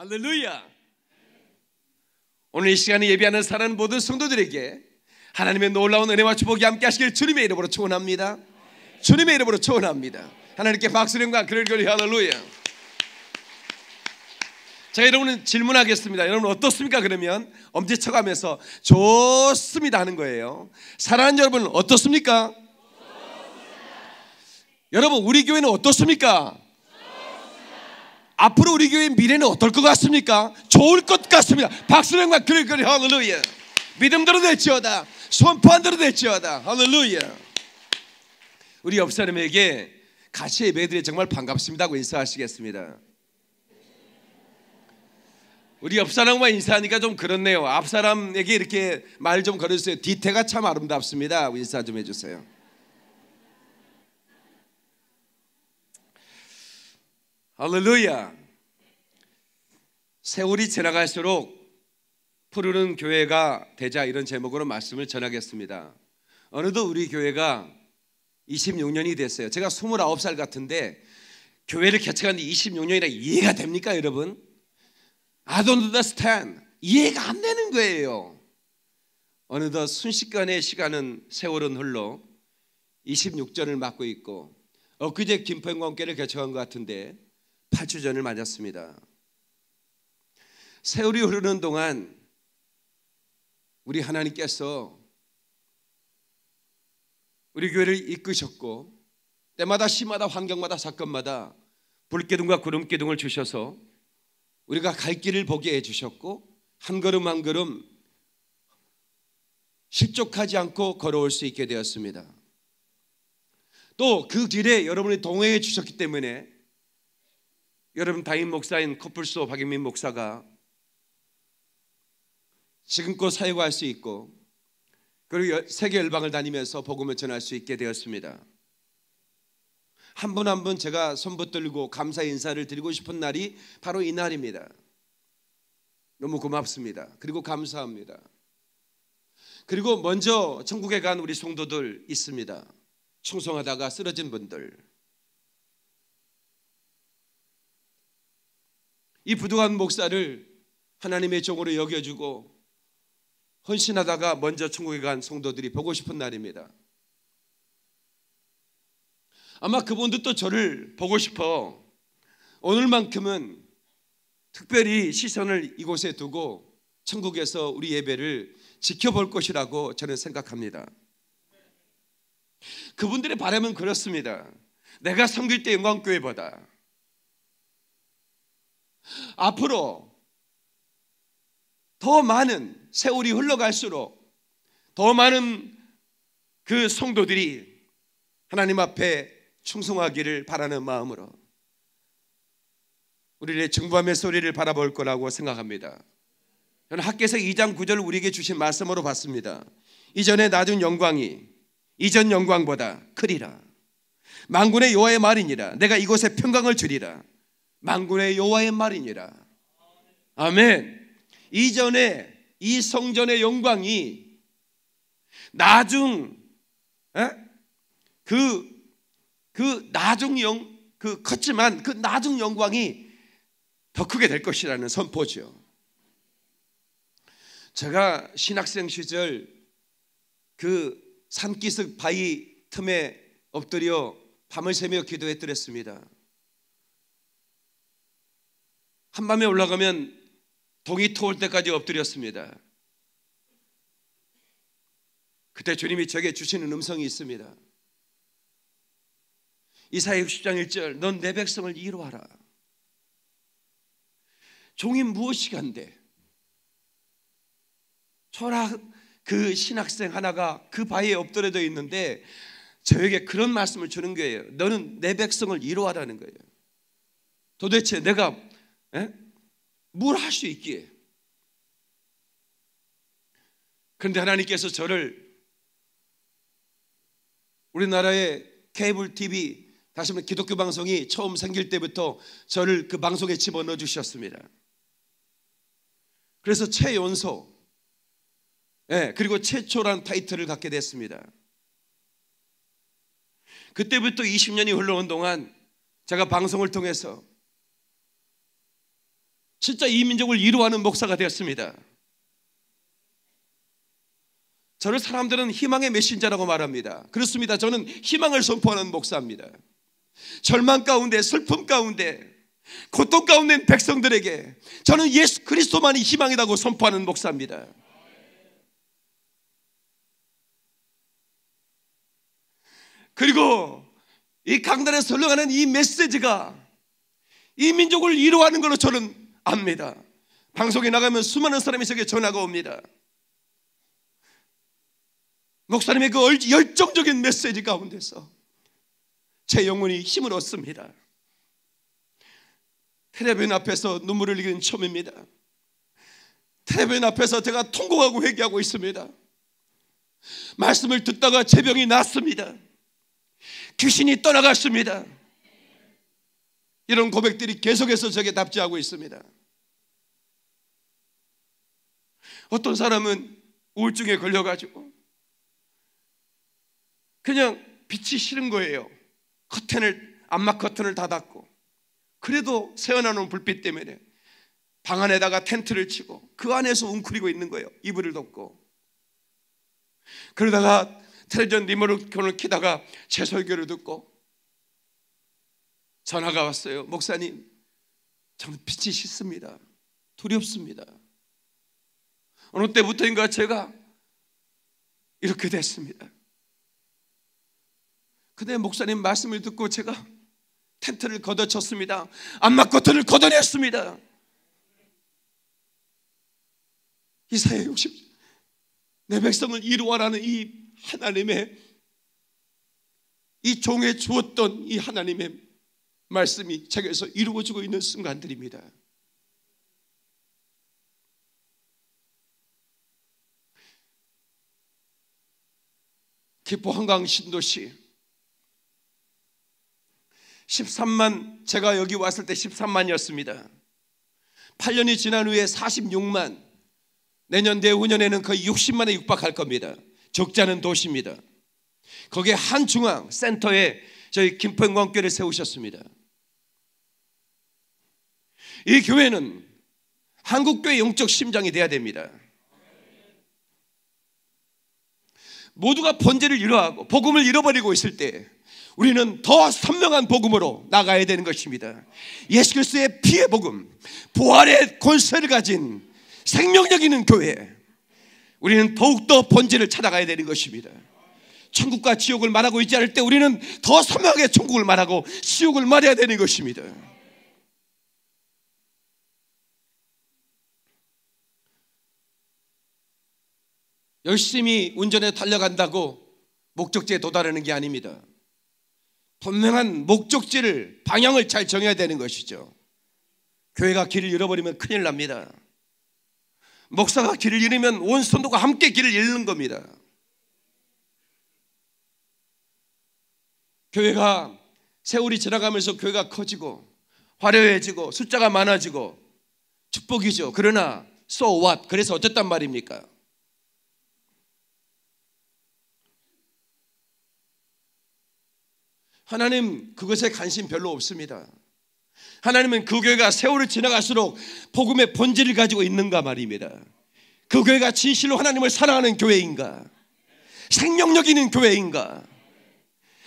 할렐루야. 오늘 이 시간에 예배하는 사랑하는 모든 성도들에게 하나님의 놀라운 은혜와 축복이 함께 하시길 주님의 이름으로 축원합니다. 주님의 이름으로 축원합니다. 하나님께 박수령과 그럴거리 할렐루야. 자, 여러분은 질문하겠습니다. 여러분 어떻습니까? 그러면 엄지 쳐가면서 좋습니다 하는 거예요. 사랑하는 여러분 어떻습니까? 여러분 우리 교회는 어떻습니까? 앞으로 우리 교회 의 미래는 어떨 것 같습니까? 좋을 것 같습니다. 박수령과 그리 그리 할렐루야. 믿음대로 될지어다. 선포한 대로 될지어다. 할렐루야. 우리 옆 사람에게 같이 예배드려 정말 반갑습니다고 인사하시겠습니다. 우리 옆 사람과 인사하니까 좀 그렇네요. 앞 사람에게 이렇게 말 좀걸으세요 뒤태가 참 아름답습니다. 인사 좀 해주세요. 할렐루야. 세월이 지나갈수록 푸르는 교회가 되자 이런 제목으로 말씀을 전하겠습니다. 어느덧 우리 교회가 26년이 됐어요. 제가 29살 같은데 교회를 개척한 지 26년이라 이해가 됩니까, 여러분? I don't understand. 이해가 안 되는 거예요. 어느덧 순식간에 시간은 세월은 흘러 26절을 맞고 있고 엊그제 김평광교를 포 개척한 것 같은데 파주전을 맞았습니다. 세월이 흐르는 동안 우리 하나님께서 우리 교회를 이끄셨고 때마다 시마다 환경마다 사건마다 불기둥과 구름기둥을 주셔서 우리가 갈 길을 보게 해주셨고 한 걸음 한 걸음 실족하지 않고 걸어올 수 있게 되었습니다. 또 그 길에 여러분이 동행해 주셨기 때문에 여러분 담임 목사인 커플소 박영민 목사가 지금껏 사역할 수 있고 그리고 세계 열방을 다니면서 복음을 전할 수 있게 되었습니다. 한분 한분 한 분 제가 손 붙들고 감사 인사를 드리고 싶은 날이 바로 이 날입니다. 너무 고맙습니다. 그리고 감사합니다. 그리고 먼저 천국에 간 우리 성도들 있습니다. 충성하다가 쓰러진 분들 이 부득한 목사를 하나님의 종으로 여겨주고 헌신하다가 먼저 천국에 간 성도들이 보고 싶은 날입니다. 아마 그분도 또 저를 보고 싶어 오늘만큼은 특별히 시선을 이곳에 두고 천국에서 우리 예배를 지켜볼 것이라고 저는 생각합니다. 그분들의 바람은 그렇습니다. 내가 섬길 때 영광교회보다 앞으로 더 많은 세월이 흘러갈수록 더 많은 그 성도들이 하나님 앞에 충성하기를 바라는 마음으로 우리의 증부함의 소리를 바라볼 거라고 생각합니다. 저는 학교에서 2장 9절을 우리에게 주신 말씀으로 봤습니다. 이전에 낮은 영광이 이전 영광보다 크리라. 망군의 여호와의 말이니라. 내가 이곳에 평강을 주리라. 만군의 여호와의 말이니라. 아멘. 이전에 이 성전의 영광이 나중 그그 그 나중 영그 컸지만 그 나중 영광이 더 크게 될 것이라는 선포죠. 제가 신학생 시절 그 산기슭 바위 틈에 엎드려 밤을 새며 기도했더랬습니다. 한밤에 올라가면 동이 터올 때까지 엎드렸습니다. 그때 주님이 저에게 주시는 음성이 있습니다. 이사의 60장 1절 넌 내 백성을 이루하라. 종이 무엇이 간대 초락 그 신학생 하나가 그 바위에 엎드려져 있는데 저에게 그런 말씀을 주는 거예요. 너는 내 백성을 이루하라는 거예요. 도대체 내가 예? 뭘할 수 있기에. 그런데 하나님께서 저를 우리나라의 케이블 TV 다시 말해 기독교 방송이 처음 생길 때부터 저를 그 방송에 집어넣어 주셨습니다. 그래서 최연소 예, 그리고 최초란 타이틀을 갖게 됐습니다. 그때부터 20년이 흘러온 동안 제가 방송을 통해서 진짜 이 민족을 위로하는 목사가 되었습니다. 저를 사람들은 희망의 메신저라고 말합니다. 그렇습니다. 저는 희망을 선포하는 목사입니다. 절망 가운데 슬픔 가운데 고통 가운데 는 백성들에게 저는 예수 그리스도만이 희망이라고 선포하는 목사입니다. 그리고 이 강단에서 설명하는 이 메시지가 이 민족을 위로하는 걸로 저는 압니다. 방송에 나가면 수많은 사람이 저에게 전화가 옵니다. 목사님의 그 열정적인 메시지 가운데서 제 영혼이 힘을 얻습니다. 테레비전 앞에서 눈물을 흘리는 처음입니다. 테레비전 앞에서 제가 통곡하고 회개하고 있습니다. 말씀을 듣다가 제 병이 났습니다. 귀신이 떠나갔습니다. 이런 고백들이 계속해서 저에게 답지하고 있습니다. 어떤 사람은 우울증에 걸려가지고 그냥 빛이 싫은 거예요. 커튼을 암막 커튼을 닫았고 그래도 새어나오는 불빛 때문에 방 안에다가 텐트를 치고 그 안에서 웅크리고 있는 거예요. 이불을 덮고 그러다가 텔레비전 리모컨을 키다가 제 설교를 듣고 전화가 왔어요. 목사님, 저는 빛이 싫습니다. 두렵습니다. 어느 때부터인가 제가 이렇게 됐습니다. 근데 목사님 말씀을 듣고 제가 텐트를 걷어쳤습니다. 암막 커튼을 걷어냈습니다. 이사의 욕심, 내 백성을 이루어라는 이 하나님의 이 종에 주었던 이 하나님의 말씀이 책에서 이루어지고 있는 순간들입니다. 기포 한강 신도시 13만 제가 여기 왔을 때 13만이었습니다. 8년이 지난 후에 46만 내년 내후년에는 거의 60만에 육박할 겁니다. 적자는 도시입니다. 거기에 한 중앙 센터에 저희 김포영광교를 세우셨습니다. 이 교회는 한국교회 영적 심장이 돼야 됩니다. 모두가 번제를 잃어하고 복음을 잃어버리고 있을 때 우리는 더 선명한 복음으로 나가야 되는 것입니다. 예수 그리스도의 피의 복음, 부활의 권세를 가진 생명력 있는 교회. 우리는 더욱더 번제를 찾아가야 되는 것입니다. 천국과 지옥을 말하고 있지 않을 때 우리는 더 선명하게 천국을 말하고 지옥을 말해야 되는 것입니다. 열심히 운전에 달려간다고 목적지에 도달하는 게 아닙니다. 분명한 목적지를 방향을 잘 정해야 되는 것이죠. 교회가 길을 잃어버리면 큰일 납니다. 목사가 길을 잃으면 온 선도가 함께 길을 잃는 겁니다. 교회가 세월이 지나가면서 교회가 커지고 화려해지고 숫자가 많아지고 축복이죠. 그러나 so what? 그래서 어쨌단 말입니까? 하나님 그것에 관심 별로 없습니다. 하나님은 그 교회가 세월을 지나갈수록 복음의 본질을 가지고 있는가 말입니다. 그 교회가 진실로 하나님을 사랑하는 교회인가? 생명력 있는 교회인가?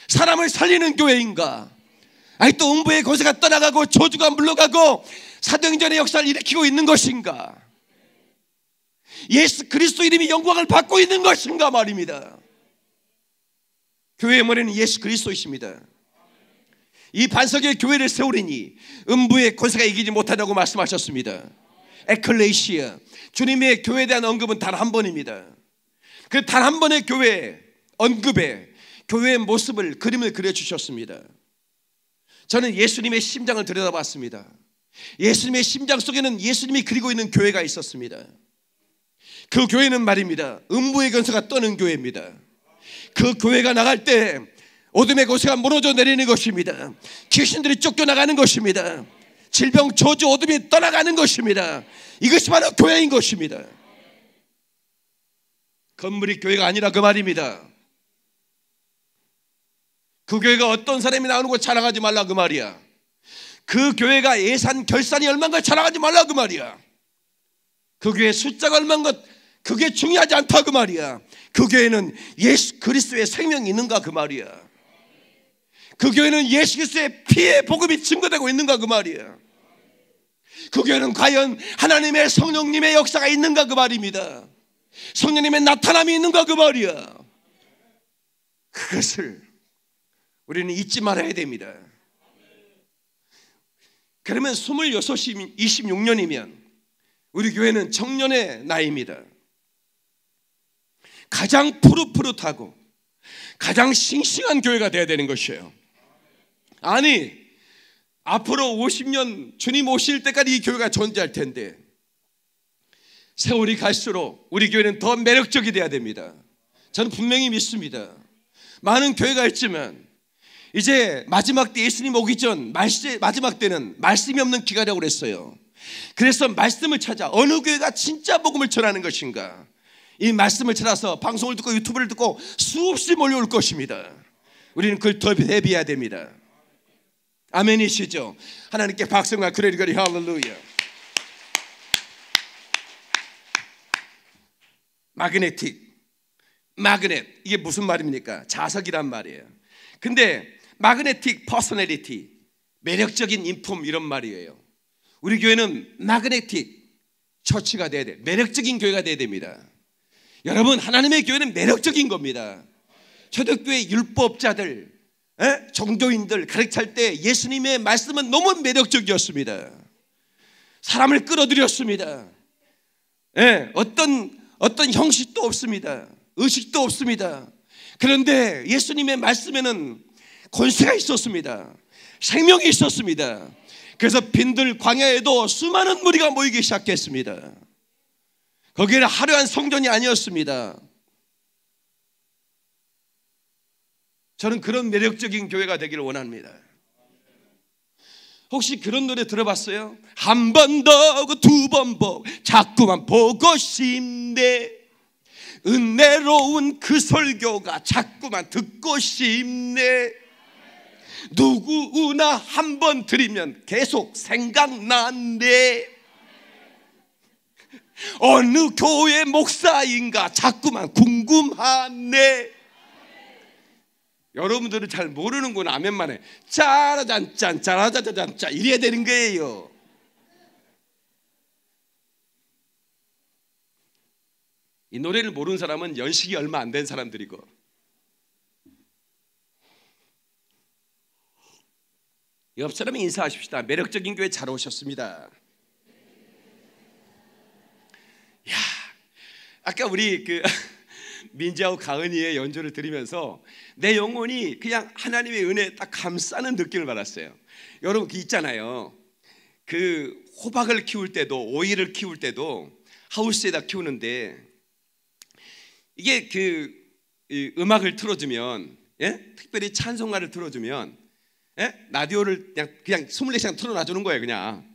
사람을 살리는 교회인가? 아직도 음부의 고세가 떠나가고 저주가 물러가고 사도행전의 역사를 일으키고 있는 것인가? 예수 그리스도 이름이 영광을 받고 있는 것인가 말입니다. 교회의 머리는 예수 그리스도이십니다. 이 반석의 교회를 세우리니 음부의 권세가 이기지 못하다고 말씀하셨습니다. 에클레시아 주님의 교회에 대한 언급은 단 한 번입니다. 그 단 한 번의 교회 언급에 교회의 모습을 그림을 그려 주셨습니다. 저는 예수님의 심장을 들여다봤습니다. 예수님의 심장 속에는 예수님이 그리고 있는 교회가 있었습니다. 그 교회는 말입니다. 음부의 권세가 떠는 교회입니다. 그 교회가 나갈 때 어둠의 고세가 무너져 내리는 것입니다. 귀신들이 쫓겨나가는 것입니다. 질병, 저주, 어둠이 떠나가는 것입니다. 이것이 바로 교회인 것입니다. 건물이 교회가 아니라 그 말입니다. 그 교회가 어떤 사람이 나오는 걸 자랑하지 말라 그 말이야. 그 교회가 예산 결산이 얼마인 걸 자랑하지 말라 그 말이야. 그 교회 숫자가 얼마인 것 그게 중요하지 않다 그 말이야. 그 교회는 예수 그리스도의 생명이 있는가 그 말이야. 그 교회는 예수 그리스도의 피의 복음이 증거되고 있는가 그 말이에요. 그 교회는 과연 하나님의 성령님의 역사가 있는가 그 말입니다. 성령님의 나타남이 있는가 그 말이야. 그것을 우리는 잊지 말아야 됩니다. 그러면 26시 26년이면 우리 교회는 청년의 나이입니다. 가장 푸릇푸릇하고 가장 싱싱한 교회가 돼야 되는 것이에요. 아니, 앞으로 50년 주님 오실 때까지 이 교회가 존재할 텐데 세월이 갈수록 우리 교회는 더 매력적이 돼야 됩니다. 저는 분명히 믿습니다. 많은 교회가 있지만 이제 마지막 때 예수님 오기 전 마지막 때는 말씀이 없는 기간이라고 그랬어요. 그래서 말씀을 찾아 어느 교회가 진짜 복음을 전하는 것인가 이 말씀을 찾아서 방송을 듣고 유튜브를 듣고 수없이 몰려올 것입니다. 우리는 그걸 더 대비해야 됩니다. 아멘이시죠? 하나님께 박수와 그레리거리 할렐루야. 마그네틱, 마그넷 이게 무슨 말입니까? 자석이란 말이에요. 근데 마그네틱 퍼스널리티 매력적인 인품 이런 말이에요. 우리 교회는 마그네틱 처치가 돼야 돼. 매력적인 교회가 돼야 됩니다. 여러분 하나님의 교회는 매력적인 겁니다. 초대교회 율법자들 에? 예? 종교인들 가르칠 때 예수님의 말씀은 너무 매력적이었습니다. 사람을 끌어들였습니다. 에? 예? 어떤 어떤 형식도 없습니다. 의식도 없습니다. 그런데 예수님의 말씀에는 권세가 있었습니다. 생명이 있었습니다. 그래서 빈들 광야에도 수많은 무리가 모이기 시작했습니다. 거기는 화려한 성전이 아니었습니다. 저는 그런 매력적인 교회가 되기를 원합니다. 혹시 그런 노래 들어봤어요? 한 번 더, 그 두번 복, 자꾸만 보고 싶네. 은혜로운 그 설교가 자꾸만 듣고 싶네. 누구나 한 번 들으면 계속 생각난대. 어느 교회 목사인가 자꾸만 궁금하네. 여러분들은 잘 모르는구나. 아멘만 해. 짜라잔짠, 짜라잔자잔짜 이래야 되는 거예요. 이 노래를 모르는 사람은 연식이 얼마 안 된 사람들이고 옆 사람이 인사하십시다. 매력적인 교회 잘 오셨습니다. 야, 아까 우리 그 민지하고 가은이의 연주를 들으면서 내 영혼이 그냥 하나님의 은혜에 딱 감싸는 느낌을 받았어요. 여러분 그 있잖아요. 그 호박을 키울 때도 오이를 키울 때도 하우스에다 키우는데 이게 그 음악을 틀어주면 예? 특별히 찬송가를 틀어주면 예? 라디오를 그냥 그냥 24시간 틀어놔주는 거예요 그냥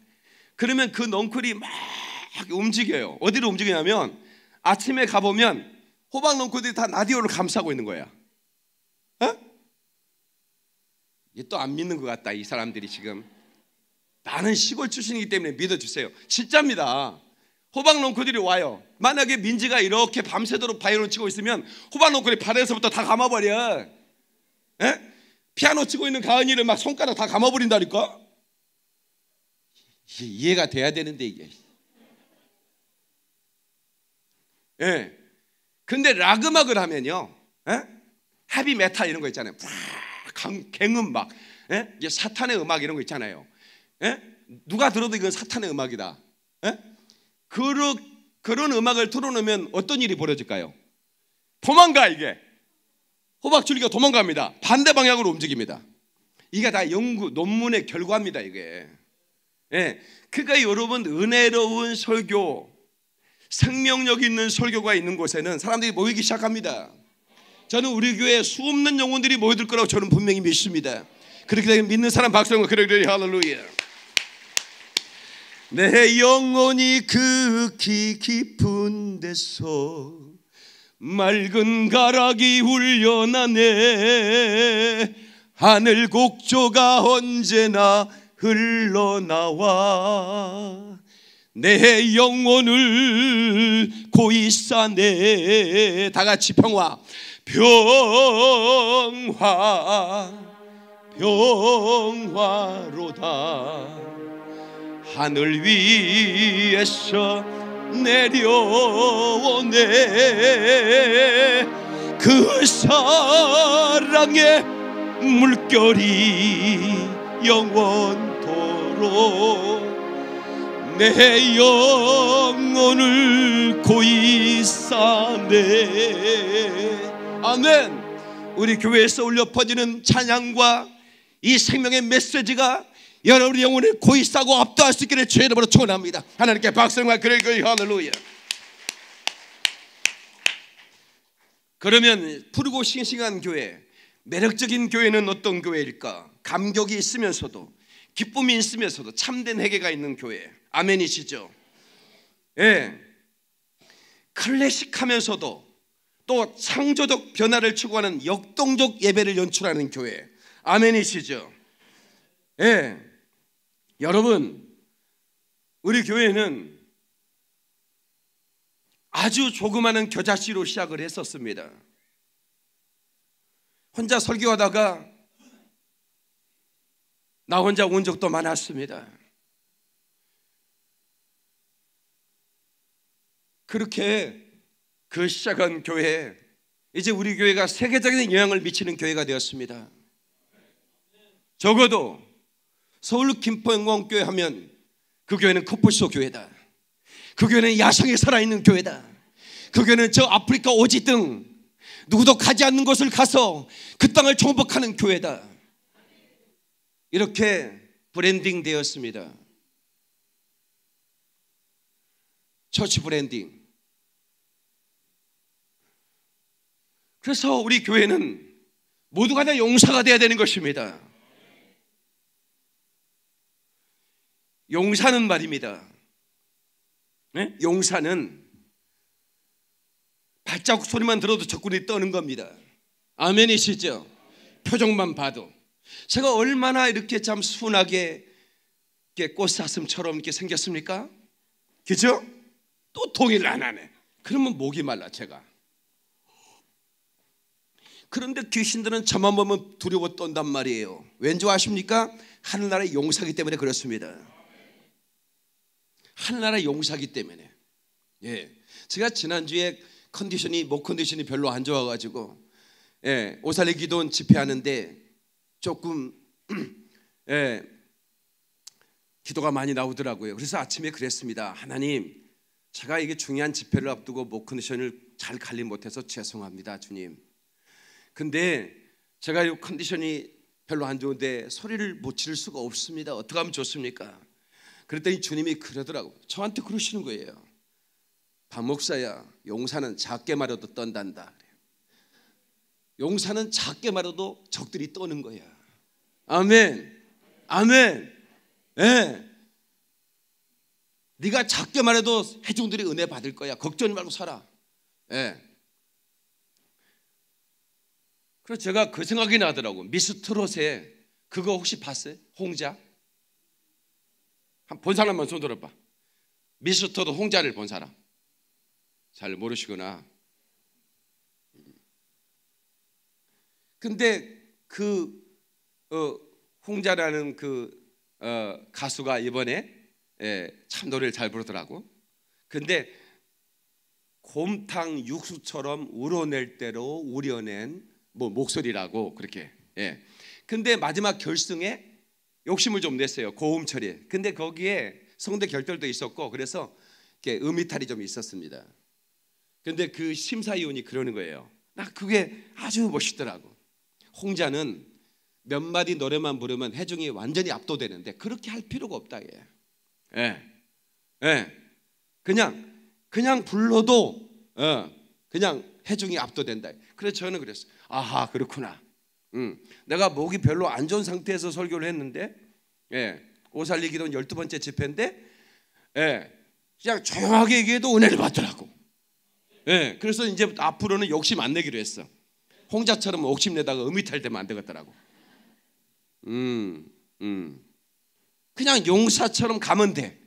그러면 그 넝쿨이 막 움직여요 어디로 움직이냐면 아침에 가보면 호박 농구들이다 라디오를 감싸고 있는 거야. 어? 또안 믿는 것 같다. 이 사람들이 지금 나는 시골 출신이기 때문에 믿어주세요. 진짜입니다. 호박 농구들이 와요. 만약에 민지가 이렇게 밤새도록 바이올린 치고 있으면 호박 농구쿨이 발에서부터 다 감아버려. 에? 피아노 치고 있는 가은이를 막 손가락 다 감아버린다니까. 이해가 돼야 되는데 이게. 예. 근데 락음악을 하면요. 에? 예? 헤비 메탈 이런 거 있잖아요. 강, 갱음 악 에? 예? 이게 사탄의 음악 이런 거 있잖아요. 에? 예? 누가 들어도 이건 사탄의 음악이다. 에? 그러, 그런 음악을 틀어놓으면 어떤 일이 벌어질까요? 도망가 이게. 호박줄기가 도망갑니다. 반대 방향으로 움직입니다. 이게 다 연구 논문의 결과입니다. 이게. 예. 그러니까 여러분 은혜로운 설교 생명력 있는 설교가 있는 곳에는 사람들이 모이기 시작합니다. 저는 우리 교회에 수없는 영혼들이 모여들 거라고 저는 분명히 믿습니다. 그렇게 되면 믿는 사람 박수로 그래 그래 할렐루야. 내 영혼이 극히 깊은 데서 맑은 가락이 울려나네 하늘 곡조가 언제나 흘러나와 내 영혼을 고이사네 다 같이 평화 평화 평화로다 하늘 위에서 내려오네 그 사랑의 물결이 영원토록 내 영혼을 고이 사네 아멘 우리 교회에서 울려 퍼지는 찬양과 이 생명의 메시지가 여러분의 영혼을 고이 싸고 압도할 수 있기를 주의 이름으로 축원합니다 하나님께 박수와 그를 그의 할렐루야 그러면 푸르고 싱싱한 교회 매력적인 교회는 어떤 교회일까? 감격이 있으면서도 기쁨이 있으면서도 참된 회개가 있는 교회 아멘이시죠? 예. 클래식하면서도 또 창조적 변화를 추구하는 역동적 예배를 연출하는 교회. 아멘이시죠? 예. 여러분, 우리 교회는 아주 조그마한 겨자씨로 시작을 했었습니다. 혼자 설교하다가 나 혼자 온 적도 많았습니다. 그렇게 그 시작한 교회 이제 우리 교회가 세계적인 영향을 미치는 교회가 되었습니다. 적어도 서울 김포영광교회 하면 그 교회는 코뿔소 교회다. 그 교회는 야성이 살아있는 교회다. 그 교회는 저 아프리카 오지 등 누구도 가지 않는 곳을 가서 그 땅을 정복하는 교회다. 이렇게 브랜딩 되었습니다. 처치 브랜딩. 그래서 우리 교회는 모두가 다 용사가 돼야 되는 것입니다. 용사는 말입니다. 네? 용사는 발자국 소리만 들어도 적군이 떠는 겁니다. 아멘이시죠? 표정만 봐도 제가 얼마나 이렇게 참 순하게 이렇게 꽃사슴처럼 이렇게 생겼습니까? 그죠? 또동일안 하네. 그러면 목이 말라 제가. 그런데 귀신들은 저만 보면 두려워 떤단 말이에요. 왠지 아십니까? 하늘나라의 용사기 때문에 그렇습니다. 하늘나라의 용사기 때문에. 예. 제가 지난주에 컨디션이, 목 컨디션이 별로 안 좋아가지고, 예, 오살리 기도원 집회하는데 조금, 예, 기도가 많이 나오더라고요. 그래서 아침에 그랬습니다. 하나님, 제가 이게 중요한 집회를 앞두고 목 컨디션을 잘 관리 못해서 죄송합니다, 주님. 근데 제가 이 컨디션이 별로 안 좋은데 소리를 못 지를 수가 없습니다. 어떻게 하면 좋습니까? 그랬더니 주님이 그러더라고. 저한테 그러시는 거예요. 밥 목사야, 용사는 작게 말해도 떤단다. 용사는 작게 말해도 적들이 떠는 거야. 아멘. 아멘. 예. 네. 네가 작게 말해도 해중들이 은혜 받을 거야. 걱정 말고 살아. 예. 네. 그래서 제가 그 생각이 나더라고. 미스트롯에 그거 혹시 봤어요? 홍자? 한 본 사람만 손 들어봐. 미스터도 홍자를 본 사람. 잘 모르시구나. 근데 그 어, 홍자라는 그 어, 가수가 이번에 예, 참 노래를 잘 부르더라고. 근데 곰탕 육수처럼 우러낼 대로 우려낸 뭐 목소리라고 그렇게. 예. 근데 마지막 결승에 욕심을 좀 냈어요. 고음 처리. 근데 거기에 성대 결절도 있었고 그래서 이렇게 음이탈이 좀 있었습니다. 근데 그 심사위원이 그러는 거예요. 나 그게 아주 멋있더라고. 홍자는 몇 마디 노래만 부르면 해중이 완전히 압도되는데 그렇게 할 필요가 없다 얘. 예. 예. 그냥 그냥 불러도 어, 그냥 해중이 압도된다. 그래서 저는 그랬어요. 아하 그렇구나. 음, 내가 목이 별로 안 좋은 상태에서 설교를 했는데 예, 오살리 기도는 열 번째 집회인데 예, 그냥 조용하게 얘기해도 은혜를 받더라고. 예, 그래서 이제 앞으로는 욕심 안 내기로 했어. 홍자처럼 욕심 내다가 음이탈 되면 안 되겠더라고. 음, 음. 그냥 용사처럼 가면 돼.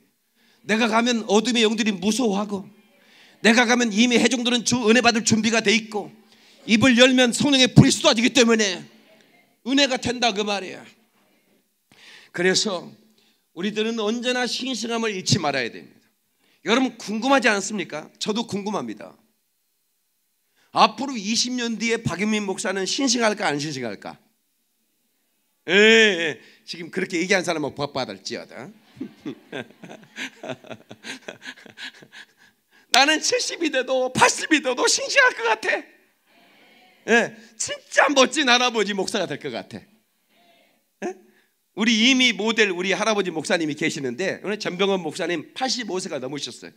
내가 가면 어둠의 영들이 무서워하고, 내가 가면 이미 해종들은 주 은혜 받을 준비가 돼 있고, 입을 열면 성령의 불이 쏟아지기 때문에 은혜가 된다 그 말이야. 그래서 우리들은 언제나 싱싱함을 잃지 말아야 됩니다. 여러분 궁금하지 않습니까? 저도 궁금합니다. 앞으로 20년 뒤에 박영민 목사는 싱싱할까 안 싱싱할까? 에 예, 예. 지금 그렇게 얘기한 사람은 복받을지어다. 나는 70이 돼도 80이 돼도 싱싱할 것 같아. 예, 진짜 멋진 할아버지 목사가 될 것 같아. 예? 우리 이미 모델 우리 할아버지 목사님이 계시는데 오늘 전병원 목사님 85세가 넘으셨어요.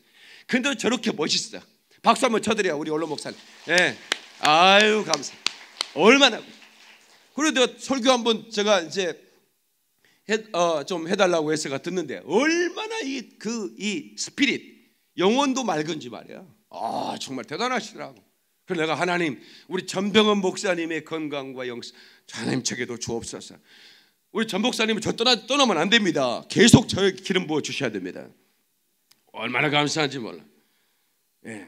근데 저렇게 멋있어. 박수 한번 쳐드려요 우리 원로 목사님. 예. 아유 감사. 얼마나. 그래도 설교 한번 제가 이제 해, 어, 좀 해달라고 해서 가 듣는데 얼마나 이 그이 그, 이 스피릿 영혼도 맑은지 말이야. 아 정말 대단하시더라고. 그래서 내가 하나님 우리 전병헌 목사님의 건강과 영성 하나님 저에도 주옵소서. 우리 전 목사님은 저 떠나 떠나면 안 됩니다. 계속 저의 기름 부어 주셔야 됩니다. 얼마나 감사한지 몰라. 예.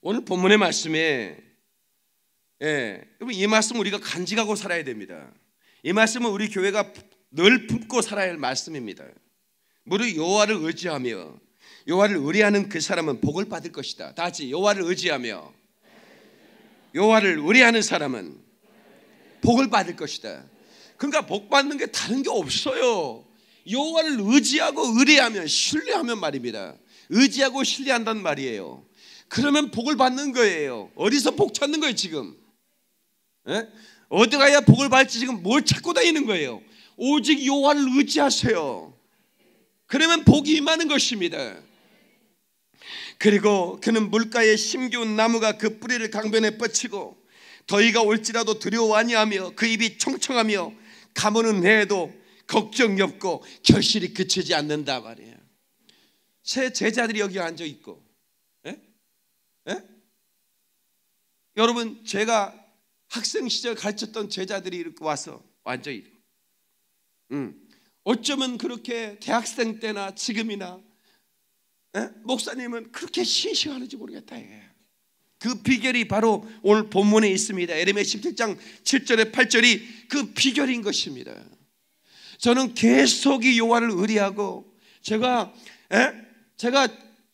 오늘 본문의 말씀에 예, 이 말씀 우리가 간직하고 살아야 됩니다. 이 말씀은 우리 교회가 늘 품고 살아야 할 말씀입니다. 무려 여호와를 의지하며 여호와를 의뢰하는 그 사람은 복을 받을 것이다. 다 같이 여호와를 의지하며 여호와를 의뢰하는 사람은 복을 받을 것이다. 그러니까 복 받는 게 다른 게 없어요. 여호와를 의지하고 의뢰하면 신뢰하면 말입니다. 의지하고 신뢰한단 말이에요. 그러면 복을 받는 거예요. 어디서 복 찾는 거예요 지금? 에? 예? 어디 가야 복을 받지 을 지금 뭘 찾고 다니는 거예요? 오직 여호와를 의지하세요. 그러면 복이 임하는 것입니다. 그리고 그는 물가에 심기운 나무가 그 뿌리를 강변에 뻗치고 더위가 올지라도 두려워하니 하며 그 입이 청청하며 가문은 해도 걱정이 없고 결실이 그치지 않는다 말이에요. 새 제자들이 여기 앉아 있고, 에? 예? 에? 예? 여러분 제가 학생 시절 가르쳤던 제자들이 이렇게 와서 앉아 있고, 음, 어쩌면 그렇게 대학생 때나 지금이나 예? 목사님은 그렇게 신실하는지 모르겠다. 그 비결이 바로 오늘 본문에 있습니다. 에레메야 17장 7절에 8절이 그 비결인 것입니다. 저는 계속 이 요한을 의뢰하고 제가 에? 예? 제가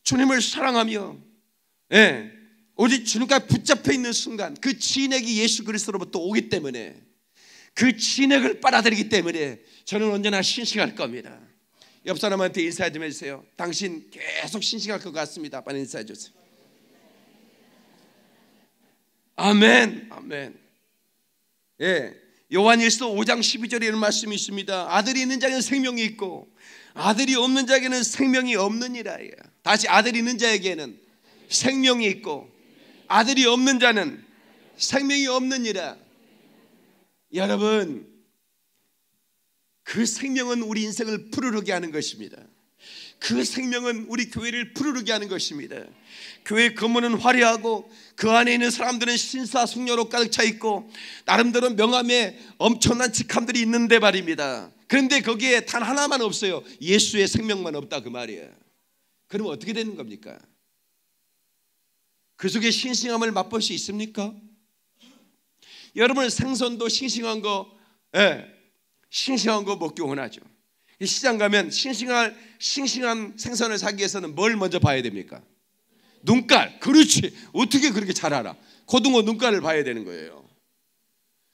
주님을 사랑하며 예, 오직 주님과 붙잡혀 있는 순간 그 진액이 예수 그리스도로부터 오기 때문에 그 진액을 빨아들이기 때문에 저는 언제나 신실할 겁니다. 옆 사람한테 인사 좀 해주세요. 당신 계속 신식할 것 같습니다. 빨리 인사해 주세요. 아멘, 아멘. 예, 요한일서 5장 12절에 이런 말씀이 있습니다. 아들이 있는 자에게는 생명이 있고 아들이 없는 자에게는 생명이 없느니라. 다시 아들이 있는 자에게는 생명이 있고 아들이 없는 자는 생명이 없느니라. 여러분 그 생명은 우리 인생을 푸르르게 하는 것입니다. 그 생명은 우리 교회를 푸르르게 하는 것입니다. 교회 건물은 화려하고 그 안에 있는 사람들은 신사숙녀로 가득 차 있고 나름대로 명함에 엄청난 직함들이 있는데 말입니다. 그런데 거기에 단 하나만 없어요. 예수의 생명만 없다 그 말이에요. 그럼 어떻게 되는 겁니까? 그 속에 싱싱함을 맛볼 수 있습니까? 여러분 생선도 싱싱한 거 예, 싱싱한 거 먹기 원하죠. 시장 가면 싱싱한 싱싱한 생선을 사기 위해서는 뭘 먼저 봐야 됩니까? 눈깔. 그렇지. 어떻게 그렇게 잘 알아? 고등어 눈깔을 봐야 되는 거예요.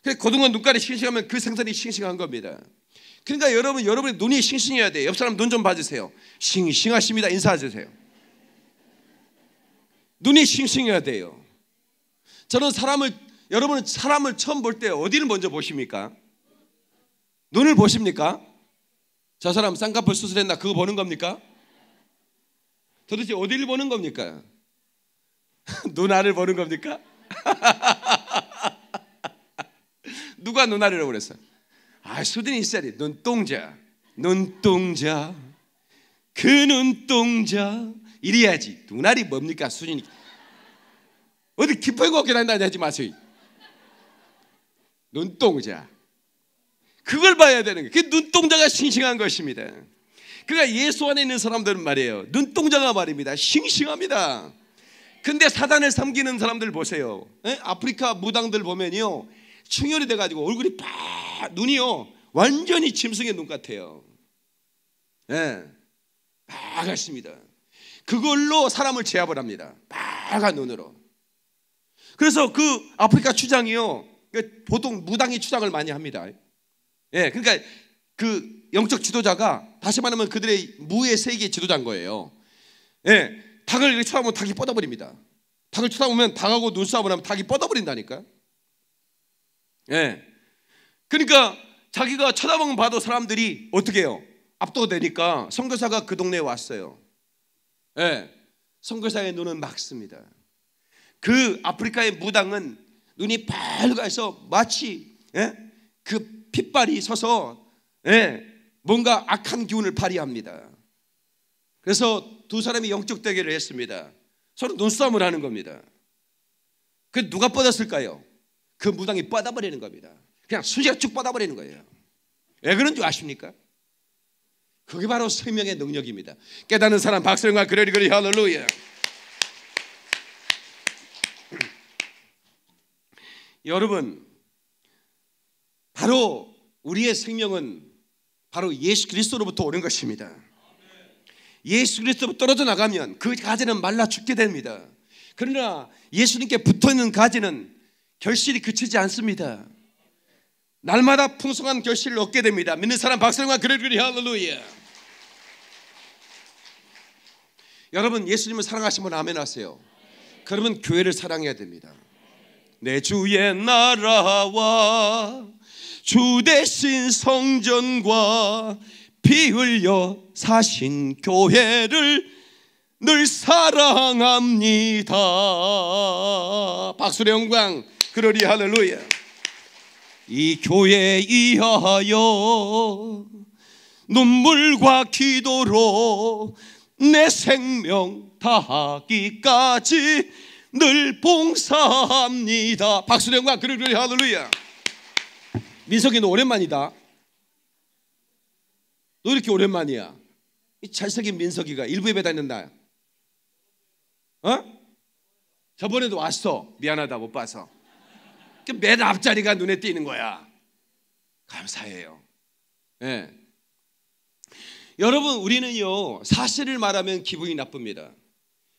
그래 고등어 눈깔이 싱싱하면 그 생선이 싱싱한 겁니다. 그러니까 여러분 여러분의 눈이 싱싱해야 돼요. 옆 사람 눈 좀 봐주세요. 싱싱하십니다. 인사해주세요. 눈이 싱싱해야 돼요. 저는 사람을 여러분은 사람을 처음 볼 때 어디를 먼저 보십니까? 눈을 보십니까? 저 사람 쌍꺼풀 수술했나 그거 보는 겁니까? 도대체 어디를 보는 겁니까? 누나를 보는 겁니까? 누가 누나라고 그랬어? 아, 수딘이 있어야지. 눈동자. 눈동자. 그 눈동자. 이래야지. 누나리 뭡니까? 수진이. 어디 깊은 곳계난다 하지 마세요. 눈동자. 그걸 봐야 되는 거예요. 그 눈동자가 싱싱한 것입니다. 그러니까 예수 안에 있는 사람들은 말이에요. 눈동자가 말입니다. 싱싱합니다. 근데 사단을 섬기는 사람들 보세요. 에? 아프리카 무당들 보면요. 충혈이 돼가지고 얼굴이 빠 눈이요. 완전히 짐승의 눈 같아요. 예. 빨갛습니다. 그걸로 사람을 제압을 합니다. 빨간 눈으로. 그래서 그 아프리카 추장이요. 그 보통 무당이 추장을 많이 합니다. 예, 그러니까 그 영적 지도자가 다시 말하면 그들의 무의 세계의 지도자인 거예요. 예, 닭을 이렇게 쳐다보면 닭이 뻗어버립니다. 닭을 쳐다보면 닭하고 눈싸움을 하면 닭이 뻗어버린다니까. 예, 그러니까 자기가 쳐다보면 봐도 사람들이 어떻게 해요? 압도되니까 선교사가 그 동네에 왔어요. 예, 선교사의 눈은 막습니다. 그 아프리카의 무당은 눈이 밝아서 마치 예? 그 핏발이 서서 예, 뭔가 악한 기운을 발휘합니다. 그래서 두 사람이 영적 대결을 했습니다. 서로 눈싸움을 하는 겁니다. 그 누가 뻗었을까요? 그 무당이 뻗어버리는 겁니다. 그냥 수제가쭉 뻗어버리는 거예요. 왜 그런 줄 아십니까? 그게 바로 생명의 능력입니다. 깨닫는 사람 박수령과 그레리 그리 할렐루야. 여러분 바로 우리의 생명은 바로 예수 그리스도로부터 오는 것입니다. 예수 그리스도로부터 떨어져 나가면 그 가지는 말라 죽게 됩니다. 그러나 예수님께 붙어 있는 가지는 결실이 그치지 않습니다. 날마다 풍성한 결실을 얻게 됩니다. 믿는 사람 박수와 그리그리 할렐루야. 여러분 예수님을 사랑하시면 아멘 하세요. 그러면 교회를 사랑해야 됩니다. 내 주의 나라와 주 대신 성전과 피 흘려 사신 교회를 늘 사랑합니다. 박수 영광, 그러리 할렐루야. 이 교회 이하여 눈물과 기도로 내 생명 다하기까지 늘 봉사합니다. 박수령과 그를 할렐루야. 민석이 는 오랜만이다. 너 이렇게 오랜만이야. 이 잘생긴 민석이가 일부 에배 다녔나? 어? 저번에도 왔어. 미안하다 못 봐서. 그맨 앞자리가 눈에 띄는 거야. 감사해요. 예. 네. 여러분 우리는요 사실을 말하면 기분이 나쁩니다.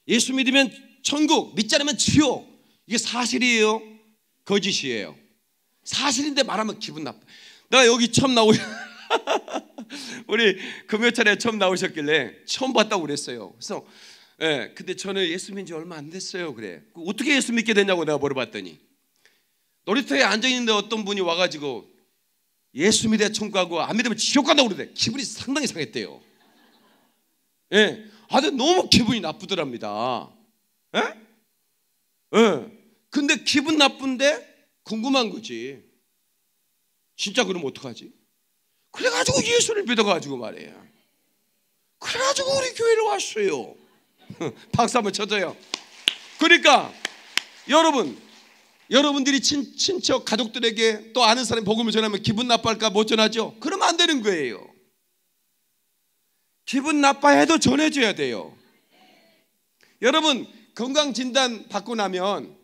예수 믿으면 천국, 믿지 않으면 지옥. 이게 사실이에요? 거짓이에요? 사실인데 말하면 기분 나빠. 내 여기 처음 나오 우리 금요철에 처음 나오셨길래 처음 봤다고 그랬어요. 그래서 예, 근데 저는 예수 믿은 지 얼마 안 됐어요. 그래. 그 어떻게 예수 믿게 됐냐고 내가 물어봤더니 놀이터에 앉아 있는데 어떤 분이 와 가지고 예수 믿어 청구하고 안 믿으면 지옥 간다고 그러대. 기분이 상당히 상했대요. 예. 아주 너무 기분이 나쁘더랍니다. 예? 예. 근데 기분 나쁜데 궁금한 거지. 진짜 그럼 어떡하지? 그래가지고 예수를 믿어가지고 말이에요. 그래가지고 우리 교회로 왔어요. 박수 한번 쳐줘요. 그러니까 여러분, 여러분들이 친, 친척 가족들에게 또 아는 사람 이 복음을 전하면 기분 나빠할까 못 전하죠? 그러면 안 되는 거예요. 기분 나빠해도 전해줘야 돼요. 여러분 건강 진단 받고 나면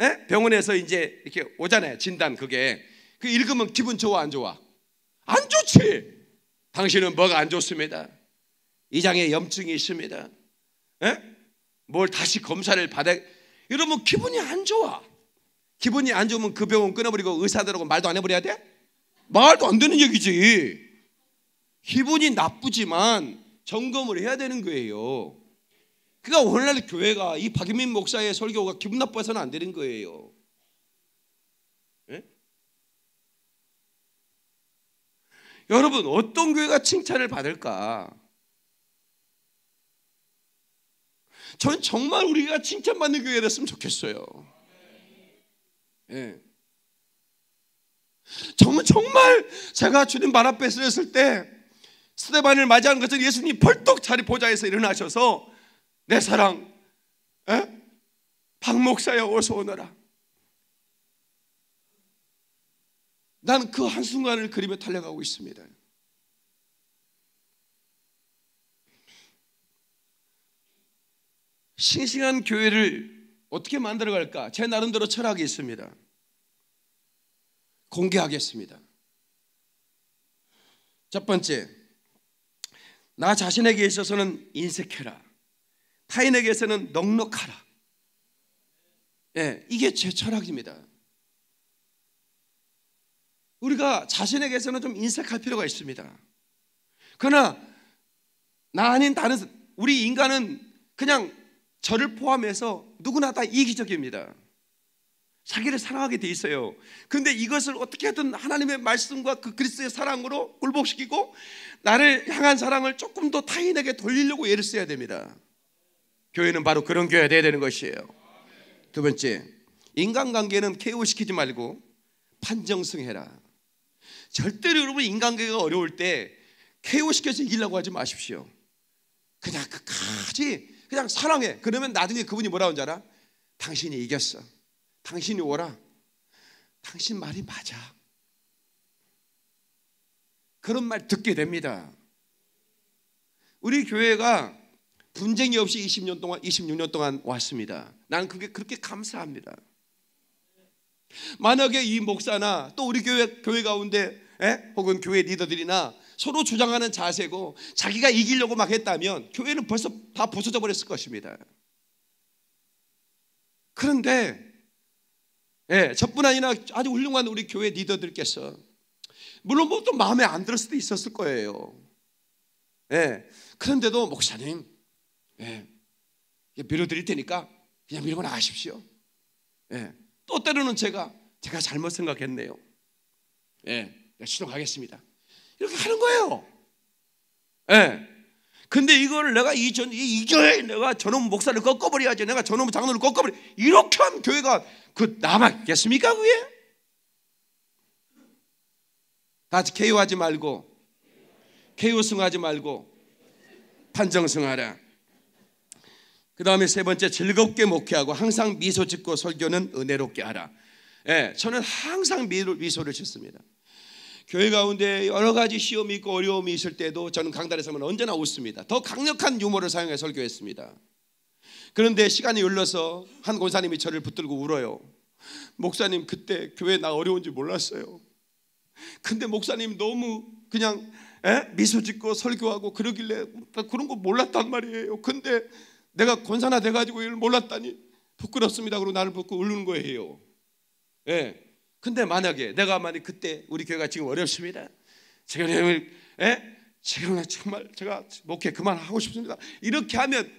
에? 예? 병원에서 이제 이렇게 오잖아요. 진단 그게. 그 읽으면 기분 좋아 안 좋아? 안 좋지. 당신은 뭐가 안 좋습니다. 이 장에 염증이 있습니다. 에? 예? 뭘 다시 검사를 받아 이러면 기분이 안 좋아. 기분이 안 좋으면 그 병원 끊어버리고 의사들하고 말도 안 해버려야 돼? 말도 안 되는 얘기지. 기분이 나쁘지만 점검을 해야 되는 거예요. 그가 오늘날 교회가 이 박인민 목사의 설교가 기분 나빠서는 안 되는 거예요. 예? 여러분 어떤 교회가 칭찬을 받을까? 저는 정말 우리가 칭찬받는 교회 가 됐으면 좋겠어요. 예. 정말 정말 제가 주님 발 앞에 서였을 때 스테반을 맞이하는 것처럼 예수님 이 벌떡 자리 보좌에서 일어나셔서 내 사랑, 에? 박 목사야 어서 오너라. 난 그 한순간을 그림에 달려가고 있습니다. 싱싱한 교회를 어떻게 만들어갈까? 제 나름대로 철학이 있습니다. 공개하겠습니다. 첫 번째, 나 자신에게 있어서는 인색해라. 타인에게서는 넉넉하라. 예, 이게 제 철학입니다. 우리가 자신에게서는 좀 인색할 필요가 있습니다. 그러나 나 아닌 다른 우리 인간은 그냥 저를 포함해서 누구나 다 이기적입니다. 자기를 사랑하게 돼 있어요. 근데 이것을 어떻게든 하나님의 말씀과 그 그리스도의 사랑으로 굴복시키고 나를 향한 사랑을 조금 더 타인에게 돌리려고 애를 써야 됩니다. 교회는 바로 그런 교회가 돼야 되는 것이에요. 두 번째, 인간관계는 KO시키지 말고 판정승해라. 절대로 여러분 인간관계가 어려울 때 KO시켜서 이기려고 하지 마십시오. 그냥 끝까지 그냥 사랑해. 그러면 나중에 그분이 뭐라고 하는지 알아? 당신이 이겼어. 당신이 오라. 당신 말이 맞아. 그런 말 듣게 됩니다. 우리 교회가 분쟁이 없이 20년 동안 26년 동안 왔습니다. 난 그게 그렇게 감사합니다. 만약에 이 목사나 또 우리 교회 교회 가운데 에? 예? 혹은 교회 리더들이나 서로 주장하는 자세고 자기가 이기려고 막 했다면 교회는 벌써 다 부서져 버렸을 것입니다. 그런데 예, 저뿐 아니라 아주 훌륭한 우리 교회 리더들께서 물론 뭐 또 마음에 안 들을 수도 있었을 거예요. 예. 그런데도 목사님 예, 밀어드릴 테니까 그냥 밀고 나가십시오. 예, 또 때로는 제가 제가 잘못 생각했네요. 예, 추동하겠습니다 이렇게 하는 거예요. 예. 근데 이걸 내가 이전 이교회 내가 저놈 목사를 꺾어버려야지 내가 저놈 장로를 꺾어버려 이렇게 하면 교회가 그남있겠습니까 그게? 같이 개요하지 말고 개요승하지 말고 판정승하라. 그 다음에 세 번째 즐겁게 목회하고 항상 미소 짓고 설교는 은혜롭게 하라. 예, 저는 항상 미소를 짓습니다. 교회 가운데 여러 가지 시험이 있고 어려움이 있을 때도 저는 강단에서는 언제나 웃습니다. 더 강력한 유머를 사용해 설교했습니다. 그런데 시간이 흘러서 한 권사님이 저를 붙들고 울어요. 목사님 그때 교회 나 어려운 지 몰랐어요. 근데 목사님 너무 그냥 에? 예? 미소 짓고 설교하고 그러길래 그런 거 몰랐단 말이에요. 근데 내가 권사나 돼가지고 이걸 몰랐다니 부끄럽습니다. 그리고 나를 벗고 울는 거예요. 예. 근데 만약에 내가 만약 그때 우리 교회가 지금 어렵습니다. 제가 예? 제가 정말 제가 목회 그만하고 싶습니다. 이렇게 하면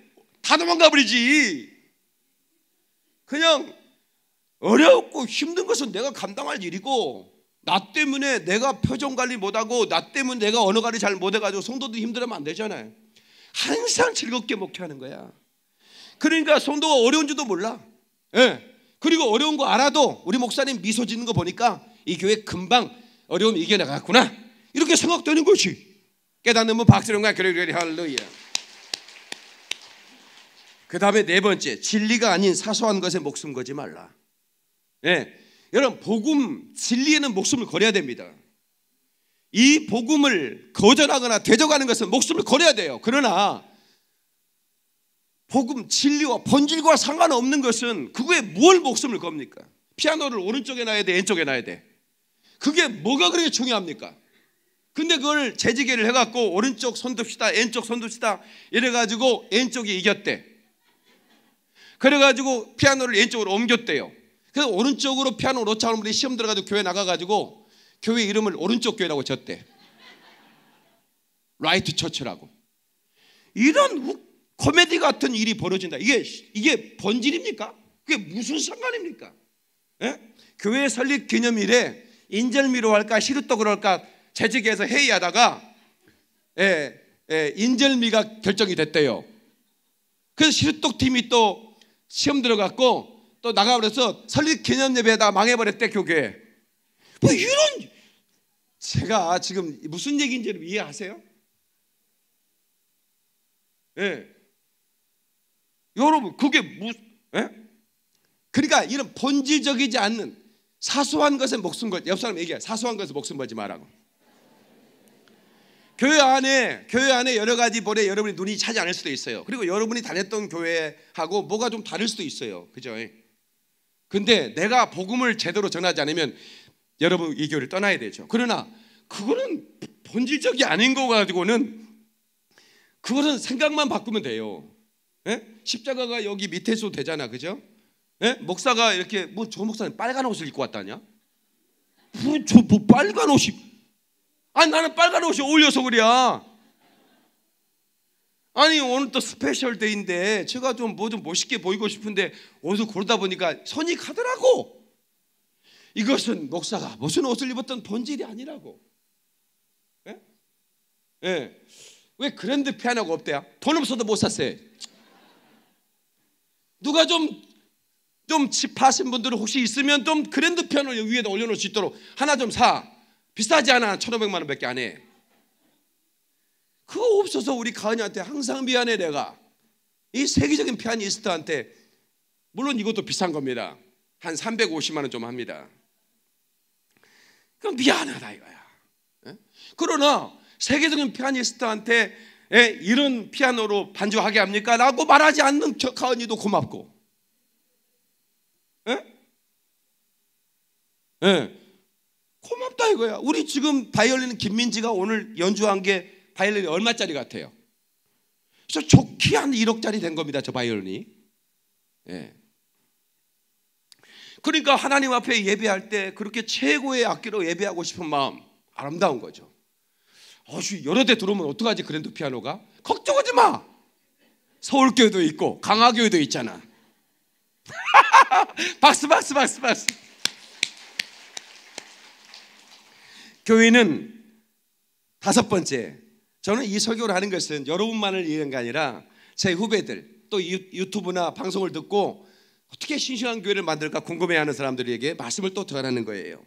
다 도망가 버리지. 그냥 어렵고 힘든 것은 내가 감당할 일이고 나 때문에 내가 표정 관리 못하고 나 때문에 내가 언어 관리 잘 못해가지고 성도들이 힘들어하면 안 되잖아요. 항상 즐겁게 목회하는 거야. 그러니까 성도가 어려운 줄도 몰라. 예. 그리고 어려운 거 알아도 우리 목사님 미소 짓는 거 보니까 이 교회 금방 어려움 이겨나갔구나. 이렇게 생각되는 것이 깨닫는 분 박수령과 교리교리 할로이야그 다음에 네 번째 진리가 아닌 사소한 것에 목숨 거지 말라. 예, 여러분 복음 진리에는 목숨을 거려야 됩니다. 이 복음을 거절하거나 대적하는 것은 목숨을 거려야 돼요. 그러나 복음, 진리와 본질과 상관없는 것은 그거에 뭘 목숨을 겁니까? 피아노를 오른쪽에 놔야 돼, 왼쪽에 놔야 돼. 그게 뭐가 그렇게 중요합니까? 근데 그걸 재지게를 해갖고 오른쪽 손듭시다, 왼쪽 손듭시다 이래가지고 왼쪽이 이겼대. 그래가지고 피아노를 왼쪽으로 옮겼대요. 그래서 오른쪽으로 피아노 로차는 분이 시험 들어가지 교회 나가가지고 교회 이름을 오른쪽 교회라고 졌대. 라이트 처치라고. 이런 코미디 같은 일이 벌어진다. 이게 이게 본질입니까? 그게 무슨 상관입니까? 예? 교회 설립 기념일에 인절미로 할까 시루떡 그할까 재직에서 회의하다가 예, 예, 인절미가 결정이 됐대요. 그래서 시루떡 팀이 또 시험 들어갔고 또 나가 버려서 설립 기념 예배다 망해버렸대 교계. 뭐 이런 제가 지금 무슨 얘기인지 이해하세요? 예. 여러분 그게 무 에? 예? 그러니까 이런 본질적이지 않는 사소한 것에 목숨 걸옆 사람 얘기해 사소한 것에 목숨 걸지 말라고 교회 안에 교회 안에 여러 가지 볼에 여러분이 눈이 차지 않을 수도 있어요 그리고 여러분이 다녔던 교회하고 뭐가 좀 다를 수도 있어요 그죠 근데 내가 복음을 제대로 전하지 않으면 여러분 이 교회를 떠나야 되죠 그러나 그거는 본질적이 아닌 거 가지고는 그것은 생각만 바꾸면 돼요 예? 십자가가 여기 밑에서 되잖아, 그죠? 예? 목사가 이렇게 뭐 저 목사는 빨간 옷을 입고 왔다냐? 뭐, 저, 뭐 빨간 옷이 아니 나는 빨간 옷이 어울려서 그래야 아니 오늘 또 스페셜 데이인데 제가 좀 뭐좀 뭐 좀 멋있게 보이고 싶은데 옷을 고르다 보니까 선이 가더라고 이것은 목사가 무슨 옷을 입었던 본질이 아니라고 예? 예. 왜 그랜드 피아노가 없대요? 돈 없어도 못 샀어요 누가 좀, 좀 집하신 분들 혹시 있으면 좀 그랜드 편을 위에다 올려놓을 수 있도록 하나 좀 사. 비싸지 않아. 1,500만 원 밖에 안 해. 그거 없어서 우리 가은이한테 항상 미안해 내가. 이 세계적인 피아니스트한테 물론 이것도 비싼 겁니다. 한 350만 원 좀 합니다. 그럼 미안하다 이거야. 예? 그러나 세계적인 피아니스트한테 에, 예, 이런 피아노로 반주하게 합니까? 라고 말하지 않는 격하 언니도 고맙고. 에? 예? 에. 예. 고맙다 이거야. 우리 지금 바이올린 김민지가 오늘 연주한 게 바이올린이 얼마짜리 같아요? 저 좋게 한 1억짜리 된 겁니다. 저 바이올린이. 예. 그러니까 하나님 앞에 예배할 때 그렇게 최고의 악기로 예배하고 싶은 마음 아름다운 거죠. 어휴 여러 대 들어오면 어떡하지 그랜드 피아노가? 걱정하지 마. 서울교회도 있고 강화교회도 있잖아. 박수 박수 박수 박수. 교회는 다섯 번째 저는 이 설교를 하는 것은 여러분만을 위한 게 아니라 제 후배들 또 유튜브나 방송을 듣고 어떻게 신실한 교회를 만들까 궁금해하는 사람들에게 말씀을 또 전하는 거예요.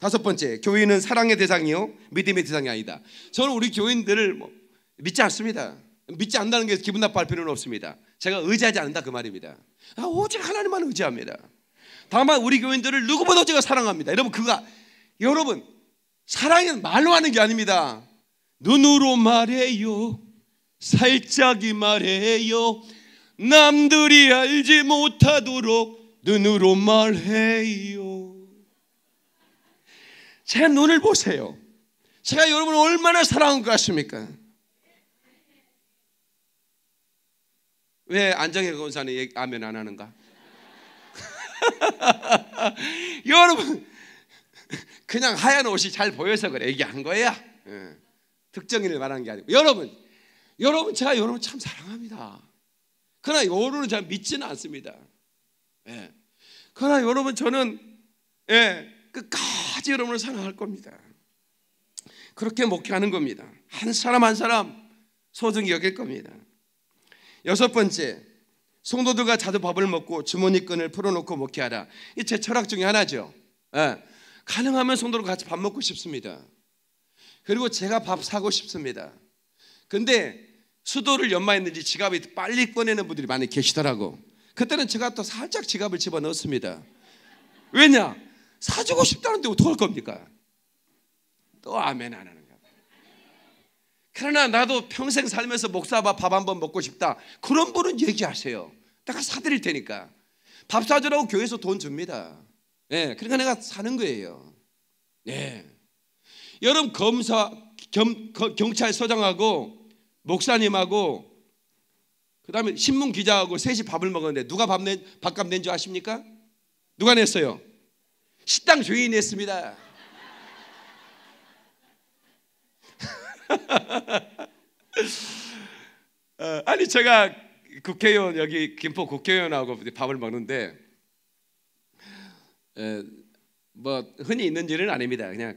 다섯 번째, 교회는 사랑의 대상이요, 믿음의 대상이 아니다. 저는 우리 교인들을 뭐 믿지 않습니다. 믿지 않는다는 게 기분 나빠할 필요는 없습니다. 제가 의지하지 않는다 그 말입니다. 아, 오직 하나님만 의지합니다. 다만 우리 교인들을 누구보다 제가 사랑합니다. 여러분 그가 여러분 사랑은 말로 하는 게 아닙니다. 눈으로 말해요. 살짝이 말해요. 남들이 알지 못하도록 눈으로 말해요. 제 눈을 보세요. 제가 여러분을 얼마나 사랑한 것 같습니까? 왜 안정혜 권사는 아멘 안 하는가? 여러분 그냥 하얀 옷이 잘 보여서 그래 얘기한 거야. 예. 특정인을 말하는 게 아니고 여러분 여러분 제가 여러분 참 사랑합니다. 그러나 여러분을 제가 믿지는 않습니다. 예. 그러나 여러분 저는 예, 끝까지 끝까지 여러분을 사랑할 겁니다. 그렇게 목회하는 겁니다. 한 사람 한 사람 소중히 여길 겁니다. 여섯 번째, 성도들과 자주 밥을 먹고 주머니끈을 풀어놓고 목회하라. 이 제 철학 중에 하나죠. 예. 가능하면 성도들 같이 밥 먹고 싶습니다. 그리고 제가 밥 사고 싶습니다. 근데 수도를 연마했는지 지갑이 빨리 꺼내는 분들이 많이 계시더라고. 그때는 제가 또 살짝 지갑을 집어넣었습니다. 왜냐? 사주고 싶다는데 어떡할 겁니까? 또 아멘 안 하는 거야. 그러나 나도 평생 살면서 목사밥 밥한번 먹고 싶다. 그런 분은 얘기하세요. 내가 사드릴 테니까. 밥 사주라고 교회에서 돈 줍니다. 예, 네, 그러니까 내가 사는 거예요. 예. 네. 여러분 검사 겸, 경찰서장하고 목사님하고 그다음에 신문 기자하고 셋이 밥을 먹었는데 누가 밥낸 밥값 낸 줄 아십니까? 누가 냈어요? 식당 주인 했습니다. 어, 아니 제가 국회의원 여기 김포 국회의원하고 밥을 먹는데 뭐 흔히 있는 일은 아닙니다. 그냥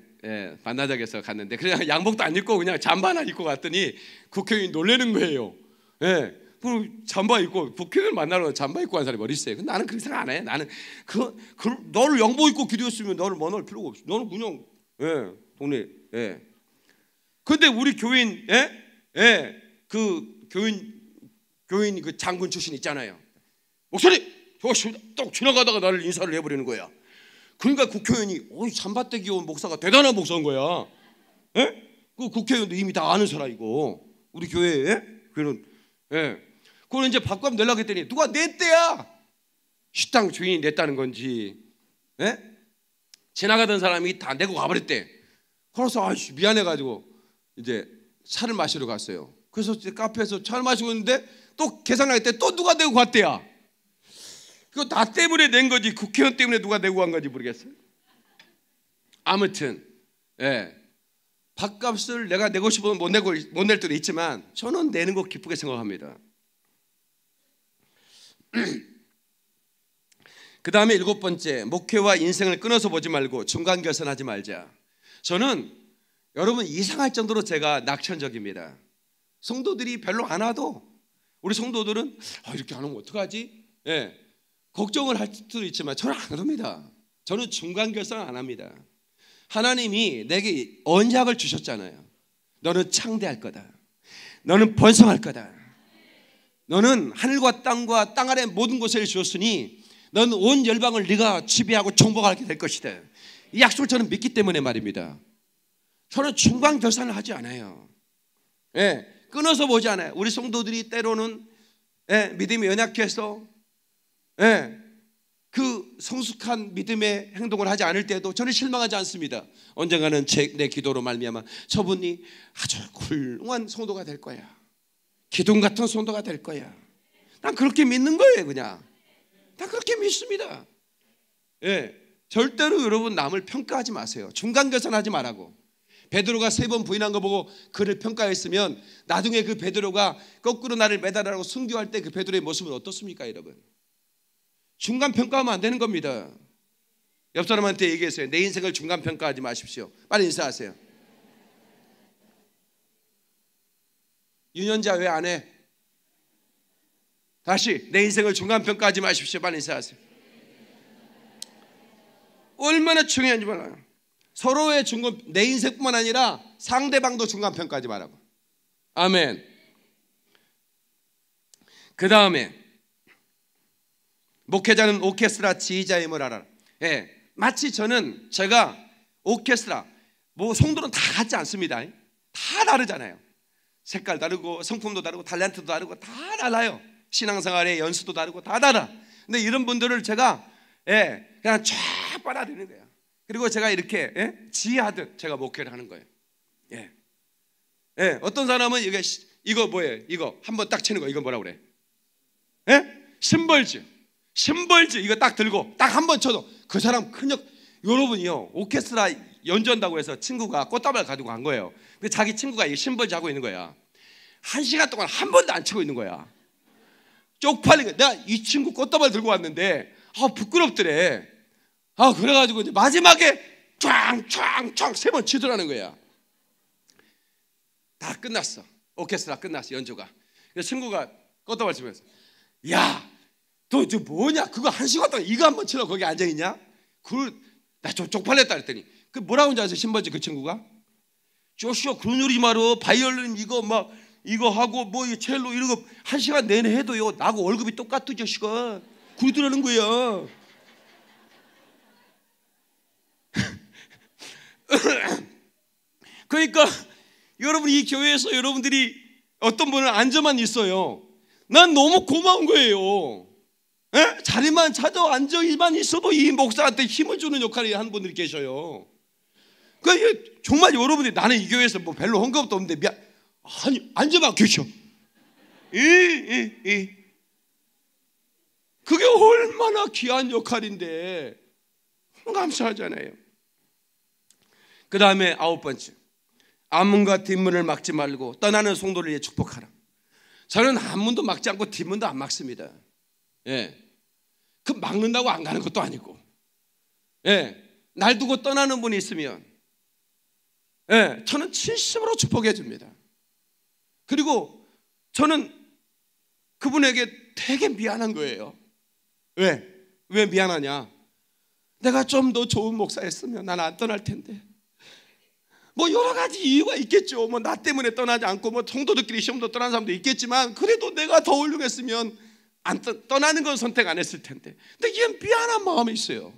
반나절에서 갔는데 그냥 양복도 안 입고 그냥 잠바 나 입고 갔더니 국회의원 놀래는 거예요. 예, 그럼 잠바 입고 북킹을 만나러 잠바 입고 간 사람이 어디 있어요? 근데 나는 그렇게 생각 안 해. 나는 그, 그 너를 영보 입고 기도했으면 너를 만날 뭐 필요가 없어. 너는 그냥 예, 동네 예. 근데 우리 교인 예? 예. 그 교인 교인 그 장군 출신 있잖아요. 목소리 딱 지나가다가 나를 인사를 해버리는 거야. 그러니까 국회의원이 어이 잠바떼기 온 목사가 대단한 목사인 거야. 예? 그 국회의원도 이미 다 아는 사람이고 우리 교회에 예? 그런 예. 그걸 이제 밥값 내려고 했더니 누가 내때야 식당 주인이 냈다는 건지 에? 예? 지나가던 사람이 다 내고 가버렸대. 그래서 아씨 미안해가지고 이제 차를 마시러 갔어요. 그래서 카페에서 차를 마시고 있는데 또 계산할 때 또 누가 내고 갔대야. 그거 나 때문에 낸 거지 국회의원 때문에 누가 내고 간 건지 모르겠어요. 아무튼 예. 밥값을 내가 내고 싶으면 못내못낼 때도 있지만 저는 내는 거 기쁘게 생각합니다. 그 다음에 일곱 번째 목회와 인생을 끊어서 보지 말고 중간 결선하지 말자. 저는 여러분 이상할 정도로 제가 낙천적입니다. 성도들이 별로 안 와도 우리 성도들은 아, 이렇게 안 오면 어떡하지? 예, 걱정을 할 수도 있지만 저는 안 합니다. 저는 중간 결선 을안 합니다. 하나님이 내게 언약을 주셨잖아요. 너는 창대할 거다. 너는 번성할 거다. 너는 하늘과 땅과 땅 아래 모든 곳을 주었으니 넌 온 열방을 네가 지배하고 정복하게 될 것이다. 이 약속을 저는 믿기 때문에 말입니다. 저는 중간 결산을 하지 않아요. 예, 끊어서 보지 않아요. 우리 성도들이 때로는 예, 믿음이 연약해서 예, 그 성숙한 믿음의 행동을 하지 않을 때도 저는 실망하지 않습니다. 언젠가는 제, 내 기도로 말미암아 저분이 아주 훌륭한 성도가 될 거야. 기둥 같은 손도가 될 거야. 난 그렇게 믿는 거예요, 그냥. 다 그렇게 믿습니다. 예. 절대로 여러분 남을 평가하지 마세요. 중간 계산하지 말라고. 베드로가 세 번 부인한 거 보고 그를 평가했으면 나중에 그 베드로가 거꾸로 나를 매달라고 순교할 때 그 베드로의 모습은 어떻습니까, 여러분? 중간 평가하면 안 되는 겁니다. 옆 사람한테 얘기했어요. 내 인생을 중간 평가하지 마십시오. 빨리 인사하세요. 유년자 왜 안 해? 다시 내 인생을 중간평가하지 마십시오. 빨리 인사하세요. 얼마나 중요한지 몰라요. 서로의 중간 내 인생뿐만 아니라 상대방도 중간평가하지 말라고. 아멘. 그 다음에 목회자는 오케스트라 지휘자임을 알아라. 예, 마치 저는 제가 오케스트라 뭐 송도는 다 같지 않습니다. 다 다르잖아요. 색깔 다르고 성품도 다르고 달란트도 다르고 다 달라요. 신앙생활의 연수도 다르고 다 달라. 근데 이런 분들을 제가 예, 그냥 쫙 빨아들이는 거예요. 그리고 제가 이렇게 예? 지하듯 제가 목회를 하는 거예요. 예. 예, 어떤 사람은 이게 이거 뭐예요? 이거 한번 딱 치는 거 이거 뭐라 그래? 예? 심벌즈. 심벌즈 이거 딱 들고 딱 한번 쳐도 그 사람 큰역 여러분이요. 오케스트라 연주한다고 해서 친구가 꽃다발 가지고 간 거예요. 근데 자기 친구가 이 심벌 자고 있는 거야. 한 시간 동안 한 번도 안 치고 있는 거야. 쪽팔리게 내가 이 친구 꽃다발 들고 왔는데 아 부끄럽더래. 아 그래가지고 이제 마지막에 쫙쫙쫙 세번 치더라는 거야. 다 끝났어. 오케스트라 끝났어 연주가. 그래서 친구가 꽃다발 치면서 야너 이제 뭐냐 그거 한 시간 동안 이거 한 번치라고 거기 앉아 있냐? 그걸 나좀 쪽팔렸다 그랬더니 그 뭐라고 하는지 아세요? 신바지 그 친구가? 조슈아 그러지 마라. 바이올린 이거 막 이거 하고 뭐 첼로 이런 거 한 시간 내내 해도요. 나하고 월급이 똑같은 죠시아굴드라는 거예요. 그러니까 여러분 이 교회에서 여러분들이 어떤 분은 앉아만 있어요. 난 너무 고마운 거예요. 에? 자리만 찾아 앉아만 있어도 이 목사한테 힘을 주는 역할을 하는 분들이 계셔요. 그러니까 정말 여러분들이 나는 이 교회에서 뭐 별로 헌금도 없는데 미안. 아니, 앉아봐, 교쳐. 그게 얼마나 귀한 역할인데, 감사하잖아요. 그 다음에 아홉 번째. 암문과 뒷문을 막지 말고 떠나는 송도를 위해 축복하라. 저는 암문도 막지 않고 뒷문도 안 막습니다. 예. 그 막는다고 안 가는 것도 아니고. 예. 날 두고 떠나는 분이 있으면 예, 저는 7 0으로 축복해 줍니다. 그리고 저는 그분에게 되게 미안한 거예요. 왜? 왜 미안하냐? 내가 좀 더 좋은 목사였으면 난 안 떠날 텐데. 뭐 여러 가지 이유가 있겠죠. 뭐 나 때문에 떠나지 않고 뭐 성도들끼리 시험도 떠난 사람도 있겠지만 그래도 내가 더 훌륭했으면 안 떠, 나는건 선택 안 했을 텐데. 근데 이건 미안한 마음이 있어요.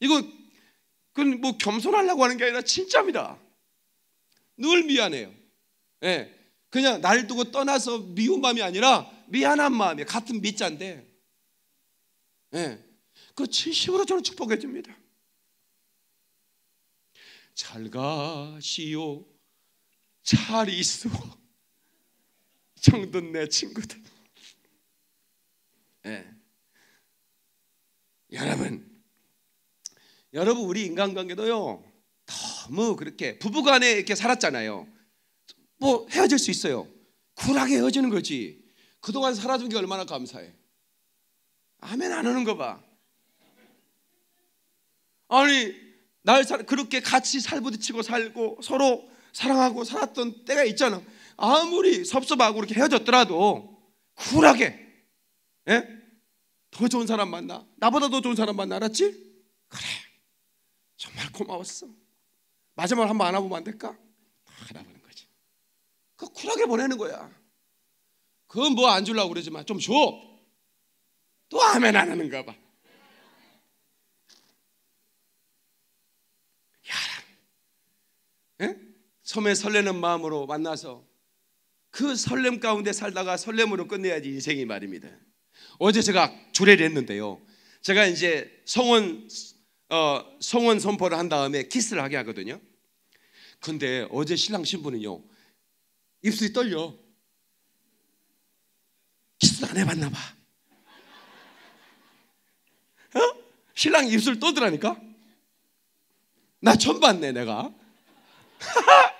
이거 그건 뭐 겸손하려고 하는 게 아니라 진짜입니다. 늘 미안해요. 예. 그냥 날 두고 떠나서 미운 마음이 아니라 미안한 마음이에요. 같은 밑자인데. 예. 그 진심으로 저는 축복해 줍니다. 잘 가시오. 잘 있어. 정든 내 친구들. 예. 여러분 여러분 우리 인간관계도요 너무 그렇게 부부간에 이렇게 살았잖아요. 뭐 헤어질 수 있어요. 쿨하게 헤어지는 거지. 그동안 살아준 게 얼마나 감사해. 아멘 안 하는 거 봐. 아니 날 살, 그렇게 같이 살부딪히고 살고 서로 사랑하고 살았던 때가 있잖아. 아무리 섭섭하고 이렇게 헤어졌더라도 쿨하게 예? 더 좋은 사람 만나. 나보다 더 좋은 사람 만나 알았지? 그래. 정말 고마웠어. 마지막으로 한번 안아보면 안 될까? 안아보는 거지. 그 쿨하게 보내는 거야. 그건 뭐 안 주려고 그러지만 좀 줘. 또 아멘 안 하는가 봐. 야, 예? 섬에 설레는 마음으로 만나서 그 설렘 가운데 살다가 설렘으로 끝내야지 인생이 말입니다. 어제 제가 주례를 했는데요. 제가 이제 성원 어, 성원 선포를 한 다음에 키스를 하게 하거든요. 근데 어제 신랑 신부는요. 입술이 떨려. 키스도 안 해봤나 봐. 어? 신랑 입술 떠더라니까. 나 처음 봤네 내가.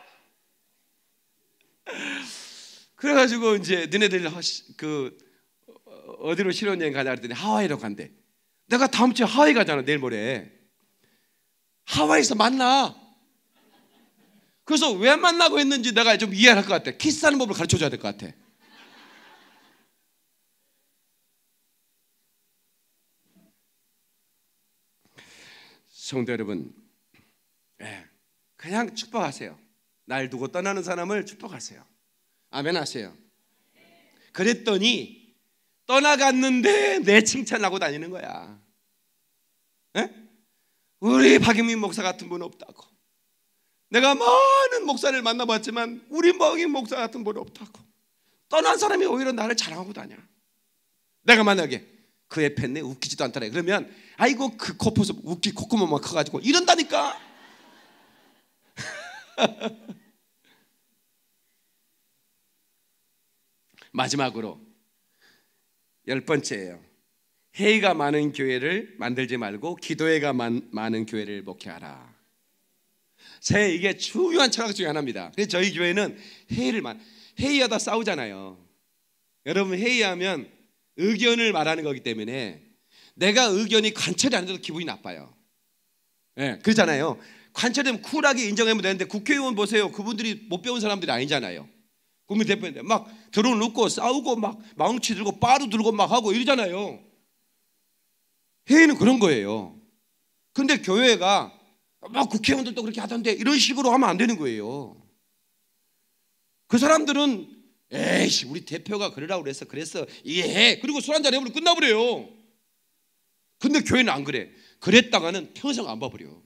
그래가지고 이제 너네들 그 어디로 신혼여행 가냐 그랬더니 하와이로 간대. 내가 다음 주에 하와이 가잖아 내일 모레. 하와이에서 만나. 그래서 왜 만나고 했는지 내가 좀 이해할 것 같아. 키스하는 법을 가르쳐 줘야 될 것 같아. 성도 여러분, 예, 그냥 축복하세요. 날 두고 떠나는 사람을 축복하세요. 아멘 하세요. 그랬더니 떠나갔는데 내 칭찬하고 다니는 거야. 에? 예? 우리 박영민 목사 같은 분 없다고. 내가 많은 목사를 만나봤지만 우리 박영민 목사 같은 분 없다고. 떠난 사람이 오히려 나를 자랑하고 다녀. 내가 만약에 그에팬네 웃기지도 않더래. 그러면 아이고 그 코포서 웃기 콧구멍만 커가지고 이런다니까. 마지막으로 열 번째예요. 회의가 많은 교회를 만들지 말고 기도회가 많, 많은 교회를 목회하라. 제 이게 중요한 철학 중에 하나입니다. 그래서 저희 교회는 회의를 만 회의하다 싸우잖아요. 여러분 회의하면 의견을 말하는 거기 때문에 내가 의견이 관철이 안 돼도 기분이 나빠요. 예, 네, 그렇잖아요. 관철되면 쿨하게 인정하면 되는데 국회의원 보세요. 그분들이 못 배운 사람들이 아니잖아요. 국민대표인데 막드혼 놓고 싸우고 막 망치 들고 빠루 들고 막 하고 이러잖아요. 회의는 그런 거예요. 근데 교회가 뭐 국회의원들도 그렇게 하던데 이런 식으로 하면 안 되는 거예요. 그 사람들은 에이씨 우리 대표가 그러라고 그래서 그래서 이해해 그리고 술 한잔 해버리면 끝나버려요. 근데 교회는 안 그래. 그랬다가는 평생 안 봐버려.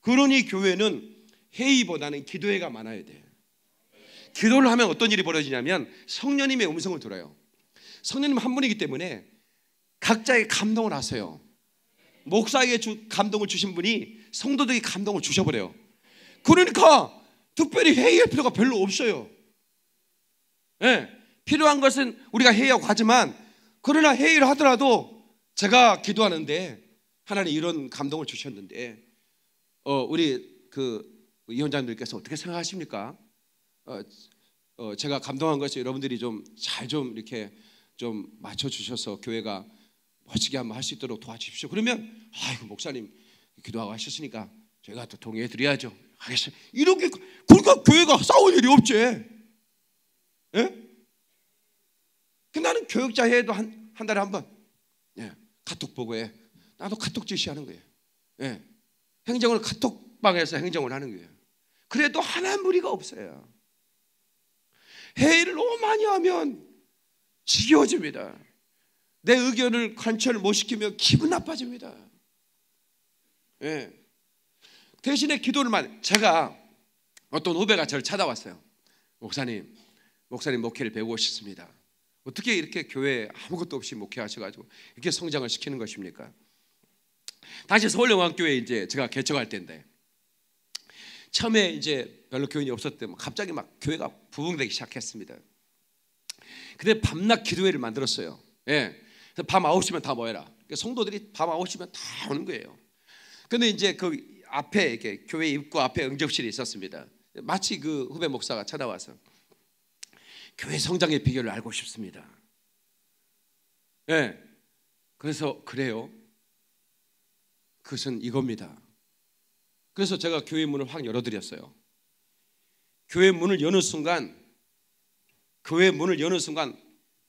그러니 교회는 회의보다는 기도회가 많아야 돼. 기도를 하면 어떤 일이 벌어지냐면 성령님의 음성을 들어요. 성령님 한 분이기 때문에 각자의 감동을 하세요. 목사에게 주, 감동을 주신 분이 성도들에게 감동을 주셔버려요. 그러니까 특별히 회의할 필요가 별로 없어요. 네, 필요한 것은 우리가 회의하고 하지만 그러나 회의를 하더라도 제가 기도하는데 하나님 이런 감동을 주셨는데 어, 우리 그 위원장님들께서 어떻게 생각하십니까? 어, 어, 제가 감동한 것이 여러분들이 좀 잘좀 좀 이렇게 좀 맞춰 주셔서 교회가 멋지게 한번 할 수 있도록 도와주십시오. 그러면 아이고 목사님 기도하고 하셨으니까 제가 또 동의해 드려야죠. 하겠어요 이렇게 그러니까 교회가 싸울 일이 없지. 예? 그 나는 교육자 회도 한, 한 달에 한 번. 예. 카톡 보고 해. 나도 카톡 제시하는 거예요. 예. 행정을 카톡방에서 행정을 하는 거예요. 그래도 하나 무리가 없어요. 회의를 너무 많이 하면 지겨워집니다. 내 의견을 관철 못시키면 기분 나빠집니다. 예. 대신에 기도를 많이 제가 어떤 후배가 저를 찾아왔어요. 목사님, 목사님 목회를 배우고 싶습니다. 어떻게 이렇게 교회에 아무것도 없이 목회하셔가지고 이렇게 성장을 시키는 것입니까? 당시 서울영광교회 이제 제가 개척할 때인데 처음에 이제 별로 교인이 없었대 갑자기 막 교회가 부흥되기 시작했습니다. 근데 밤낮 기도회를 만들었어요. 예. 밤 9시면 다 모여라. 그러니까 성도들이 밤 9시면 다 오는 거예요. 근데 이제 그 앞에 이렇게 교회 입구 앞에 응접실이 있었습니다. 마치 그 후배 목사가 찾아와서 교회 성장의 비결을 알고 싶습니다. 예. 네. 그래서 그래요. 그것은 이겁니다. 그래서 제가 교회 문을 확 열어드렸어요. 교회 문을 여는 순간, 교회 문을 여는 순간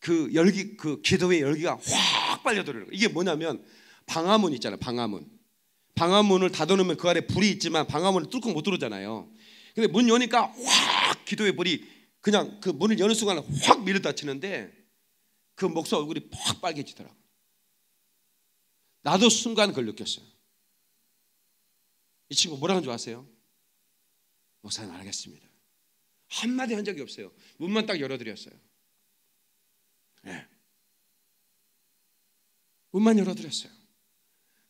그 열기 그 기도의 열기가 확 빨려들어요. 이게 뭐냐면 방화문 있잖아요. 방화문. 방화문을 닫아놓으면 그 안에 불이 있지만 방화문을 뚫고 못 들어오잖아요. 근데 문 여니까 확 기도의 불이 그냥 그 문을 여는 순간 확 밀어 닫히는데 그 목사 얼굴이 확 빨개지더라고. 나도 순간 그걸 느꼈어요. 이 친구 뭐라는 줄 아세요? 목사님 알겠습니다. 한마디 한 적이 없어요. 문만 딱 열어드렸어요. 예. 문만 열어드렸어요.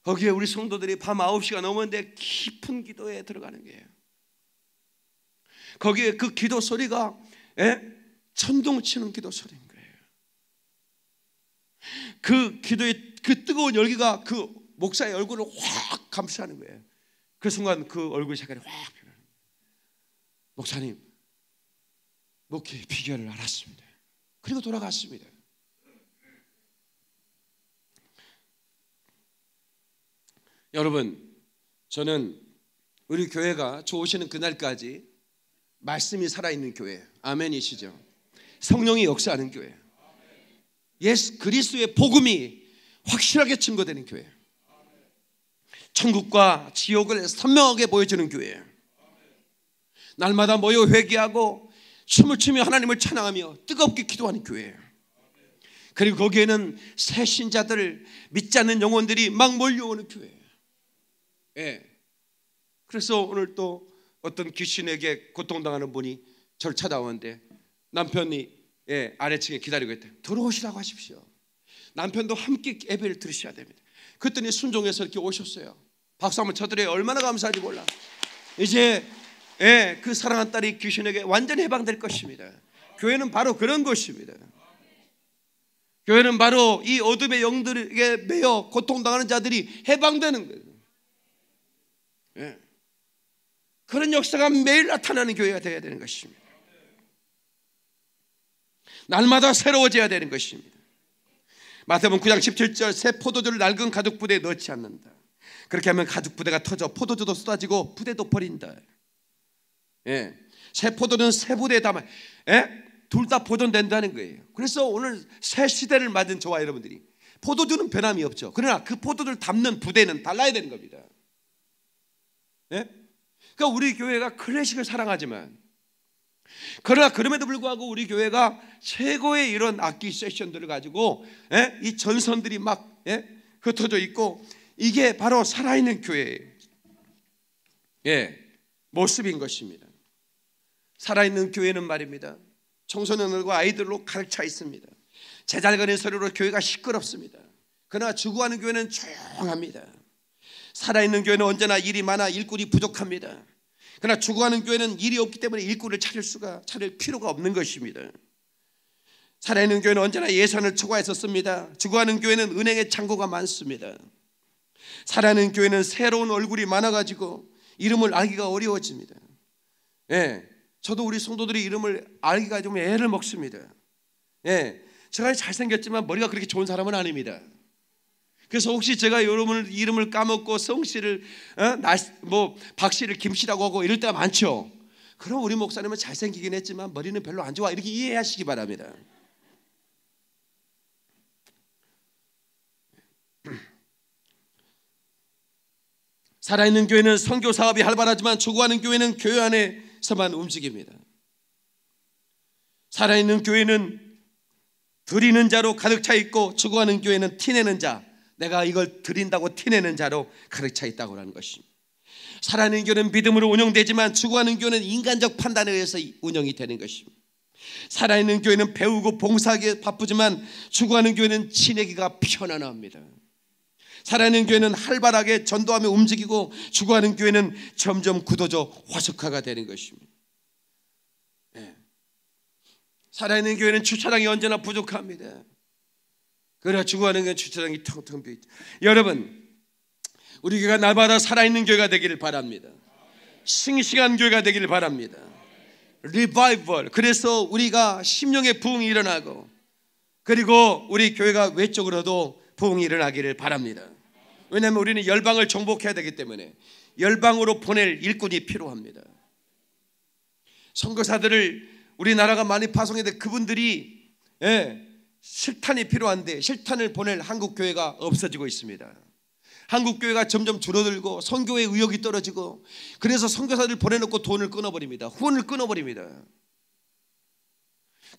거기에 우리 성도들이 밤 9시가 넘었는데 깊은 기도에 들어가는 거예요. 거기에 그 기도 소리가 예? 천둥 치는 기도 소리인 거예요. 그 기도의 그 뜨거운 열기가 그 목사의 얼굴을 확 감싸는 거예요. 그 순간 그 얼굴 색깔이 확 변하는 거예요. 목사님, 목회의 비결을 알았습니다. 그리고 돌아갔습니다. 여러분, 저는 우리 교회가 저 오시는 그날까지 말씀이 살아있는 교회, 아멘이시죠? 성령이 역사하는 교회, 예수 그리스도의 복음이 확실하게 증거되는 교회, 천국과 지옥을 선명하게 보여주는 교회, 날마다 모여 회개하고 춤을 추며 하나님을 찬양하며 뜨겁게 기도하는 교회. 그리고 거기에는 새 신자들, 믿지 않는 영혼들이 막 몰려오는 교회. 예. 그래서 오늘 또 어떤 귀신에게 고통당하는 분이 절를다아오는데 남편이 예, 아래층에 기다리고 있대. 들어오시라고 하십시오. 남편도 함께 예배를 들으셔야 됩니다. 그랬더니 순종해서 이렇게 오셨어요. 박수 한번 쳐드려요. 얼마나 감사한지 몰라. 이제 예, 그 사랑한 딸이 귀신에게 완전히 해방될 것입니다. 교회는 바로 그런 것입니다. 교회는 바로 이 어둠의 영들에게 매여 고통당하는 자들이 해방되는 거예요. 예. 그런 역사가 매일 나타나는 교회가 되어야 되는 것입니다. 날마다 새로워져야 되는 것입니다. 마태복음 9장 17절 새 포도주를 낡은 가죽 부대에 넣지 않는다. 그렇게 하면 가죽 부대가 터져 포도주도 쏟아지고 부대도 버린다. 예. 새 포도는 새 부대에 담아 예? 둘 다 보존된다는 거예요. 그래서 오늘 새 시대를 맞은 저와 여러분들이 포도주는 변함이 없죠. 그러나 그 포도주를 담는 부대는 달라야 되는 겁니다. 예? 그러니까 우리 교회가 클래식을 사랑하지만 그러나 그럼에도 불구하고 우리 교회가 최고의 이런 악기 세션들을 가지고 예? 이 전선들이 막 예? 흩어져 있고 이게 바로 살아있는 교회의 예, 모습인 것입니다. 살아있는 교회는 말입니다. 청소년들과 아이들로 가득 차 있습니다. 제잘거린 소리로 교회가 시끄럽습니다. 그러나 주구하는 교회는 조용합니다. 살아있는 교회는 언제나 일이 많아 일꾼이 부족합니다. 그러나 죽어가는 교회는 일이 없기 때문에 일꾼을 찾을 수가 차릴 필요가 없는 것입니다. 살아있는 교회는 언제나 예산을 초과했었습니다 죽어가는 교회는 은행의 창고가 많습니다. 살아있는 교회는 새로운 얼굴이 많아가지고 이름을 알기가 어려워집니다. 예, 저도 우리 성도들이 이름을 알기가 좀 애를 먹습니다. 예, 제가 잘생겼지만 머리가 그렇게 좋은 사람은 아닙니다. 그래서 혹시 제가 여러분 이름을 까먹고 성씨를 어? 나, 뭐 박씨를 김씨라고 하고 이럴 때가 많죠. 그럼 우리 목사님은 잘생기긴 했지만 머리는 별로 안 좋아 이렇게 이해하시기 바랍니다. 살아있는 교회는 선교 사업이 활발하지만 추구하는 교회는 교회 안에서만 움직입니다. 살아있는 교회는 드리는 자로 가득 차 있고 추구하는 교회는 티내는 자, 내가 이걸 드린다고 티내는 자로 가르쳐 있다고 하는 것입니다. 살아있는 교는 믿음으로 운영되지만 죽어가는 교는 인간적 판단에 의해서 운영이 되는 것입니다. 살아있는 교회는 배우고 봉사하기에 바쁘지만 죽어가는 교회는 지내기가 편안합니다. 살아있는 교회는 활발하게 전도하며 움직이고 죽어가는 교회는 점점 구도적 화석화가 되는 것입니다. 네. 예. 살아있는 교회는 주차량이 언제나 부족합니다. 그러나 죽어가는 건 주차장이 텅텅 비어 있다. 여러분, 우리 교회가 날마다 살아있는 교회가 되기를 바랍니다. 싱싱한 교회가 되기를 바랍니다. 리바이벌. 그래서 우리가 심령의 부흥이 일어나고 그리고 우리 교회가 외적으로도 부흥이 일어나기를 바랍니다. 왜냐하면 우리는 열방을 정복해야 되기 때문에 열방으로 보낼 일꾼이 필요합니다. 선교사들을 우리나라가 많이 파송했는데 그분들이 예, 실탄이 필요한데 실탄을 보낼 한국 교회가 없어지고 있습니다. 한국 교회가 점점 줄어들고 선교의 의욕이 떨어지고 그래서 선교사를 보내놓고 돈을 끊어버립니다. 후원을 끊어버립니다.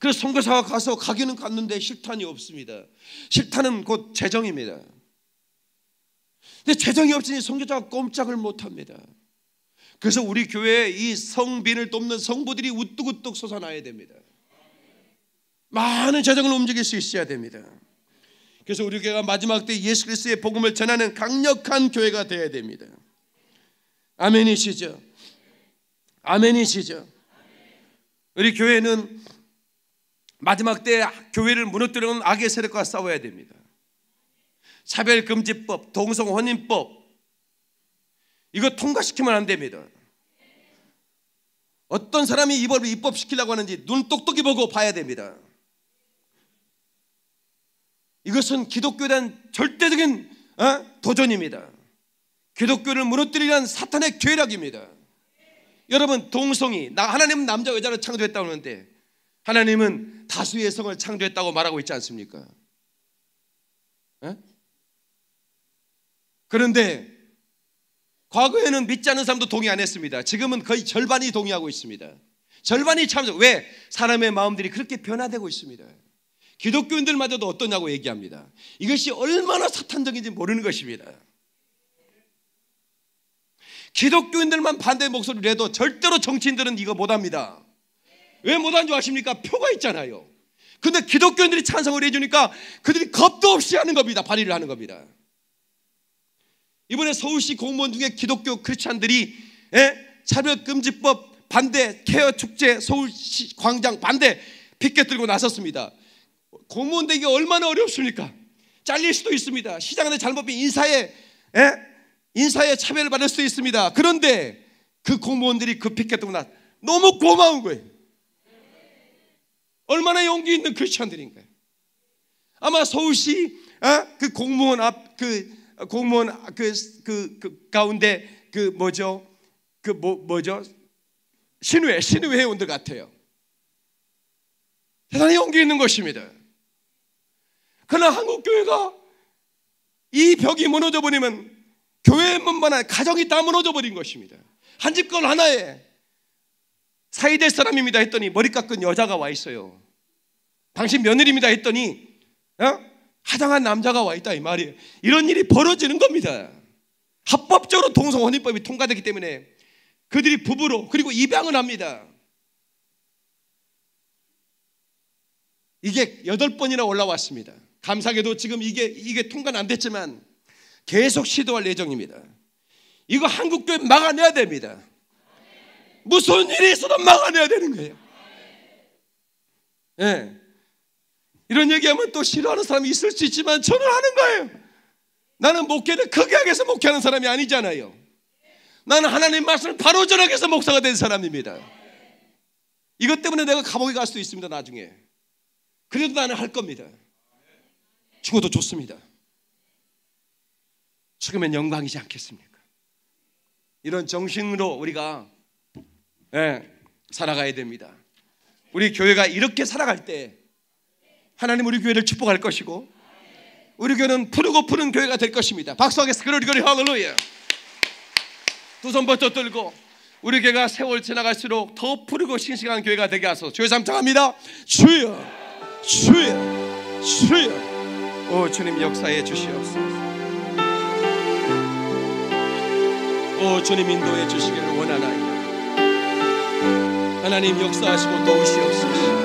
그래서 선교사가 가서 가기는 갔는데 실탄이 없습니다. 실탄은 곧 재정입니다. 근데 재정이 없으니 선교사가 꼼짝을 못합니다. 그래서 우리 교회에 이 성빈을 돕는 성부들이 우뚝우뚝 솟아나야 됩니다. 많은 재정을 움직일 수 있어야 됩니다. 그래서 우리 교회가 마지막 때 예수 그리스도의 복음을 전하는 강력한 교회가 되어야 됩니다. 아멘이시죠? 아멘이시죠? 우리 교회는 마지막 때 교회를 무너뜨리는 악의 세력과 싸워야 됩니다. 차별금지법, 동성혼인법 이거 통과시키면 안 됩니다. 어떤 사람이 이 법을 입법시키려고 하는지 눈 똑똑히 보고 봐야 됩니다. 이것은 기독교에 대한 절대적인 어? 도전입니다. 기독교를 무너뜨리는 사탄의 괴락입니다. 여러분 동성이 나 하나님은 남자 여자를 창조했다고 하는데 하나님은 다수의 성을 창조했다고 말하고 있지 않습니까? 에? 어? 그런데 과거에는 믿지 않는 사람도 동의 안 했습니다. 지금은 거의 절반이 동의하고 있습니다. 절반이 참 왜? 사람의 마음들이 그렇게 변화되고 있습니다. 기독교인들마저도 어떠냐고 얘기합니다. 이것이 얼마나 사탄적인지 모르는 것입니다. 기독교인들만 반대 목소리를 해도 절대로 정치인들은 이거 못합니다. 왜 못하는 줄 아십니까? 표가 있잖아요. 근데 기독교인들이 찬성을 해주니까 그들이 겁도 없이 하는 겁니다. 발의를 하는 겁니다. 이번에 서울시 공무원 중에 기독교 크리스찬들이 예? 차별금지법 반대, 케어 축제, 서울시 광장 반대 피켓 들고 나섰습니다. 공무원 되기 얼마나 어렵습니까? 잘릴 수도 있습니다. 시장에 잘못면 인사에 에? 예? 인사에 차별을 받을 수도 있습니다. 그런데 그 공무원들이 급했겠구나 너무 고마운 거예요. 얼마나 용기 있는 크리스천들인가요? 아마 서울시 어? 그 공무원 앞 그 공무원 그그 그, 그 가운데 그 뭐죠 그 뭐, 뭐죠 신우회 신우회원들 같아요. 대단히 용기 있는 것입니다. 그러나 한국 교회가 이 벽이 무너져 버리면 교회뿐만 아니라 가정이 다 무너져 버린 것입니다. 한집걸 하나에 사이될 사람입니다 했더니 머리 깎은 여자가 와 있어요. 당신 며느리입니다 했더니 어? 하장한 남자가 와 있다 이 말이에요. 이런 일이 벌어지는 겁니다. 합법적으로 동성혼인법이 통과되기 때문에 그들이 부부로 그리고 입양을 합니다. 이게 여덟 번이나 올라왔습니다. 감사하게도 지금 이게 이게 통과는 안 됐지만 계속 시도할 예정입니다. 이거 한국 교회 막아내야 됩니다. 무슨 일이 있어도 막아내야 되는 거예요. 예. 네. 이런 얘기하면 또 싫어하는 사람이 있을 수 있지만 저는 하는 거예요. 나는 목회를 크게 하게서 목회하는 사람이 아니잖아요. 나는 하나님 말씀을 바로 전하게 해서 목사가 된 사람입니다. 이것 때문에 내가 감옥에 갈 수도 있습니다, 나중에. 그래도 나는 할 겁니다. 죽어도 좋습니다. 죽으면 영광이지 않겠습니까? 이런 정신으로 우리가 예, 살아가야 됩니다. 우리 교회가 이렇게 살아갈 때 하나님 우리 교회를 축복할 것이고 우리 교회는 푸르고 푸른 교회가 될 것입니다. 박수하겠습니다. 그리거리 할렐루야. 두손 번쩍 들고 우리 교회가 세월 지나갈수록 더 푸르고 싱싱한 교회가 되게 하소서. 주여 감사합니다. 주여 주여 주여 오 주님 역사해 주시옵소서. 오 주님 인도해 주시기를 원하나이다. 하나님 역사하시고 도우시옵소서.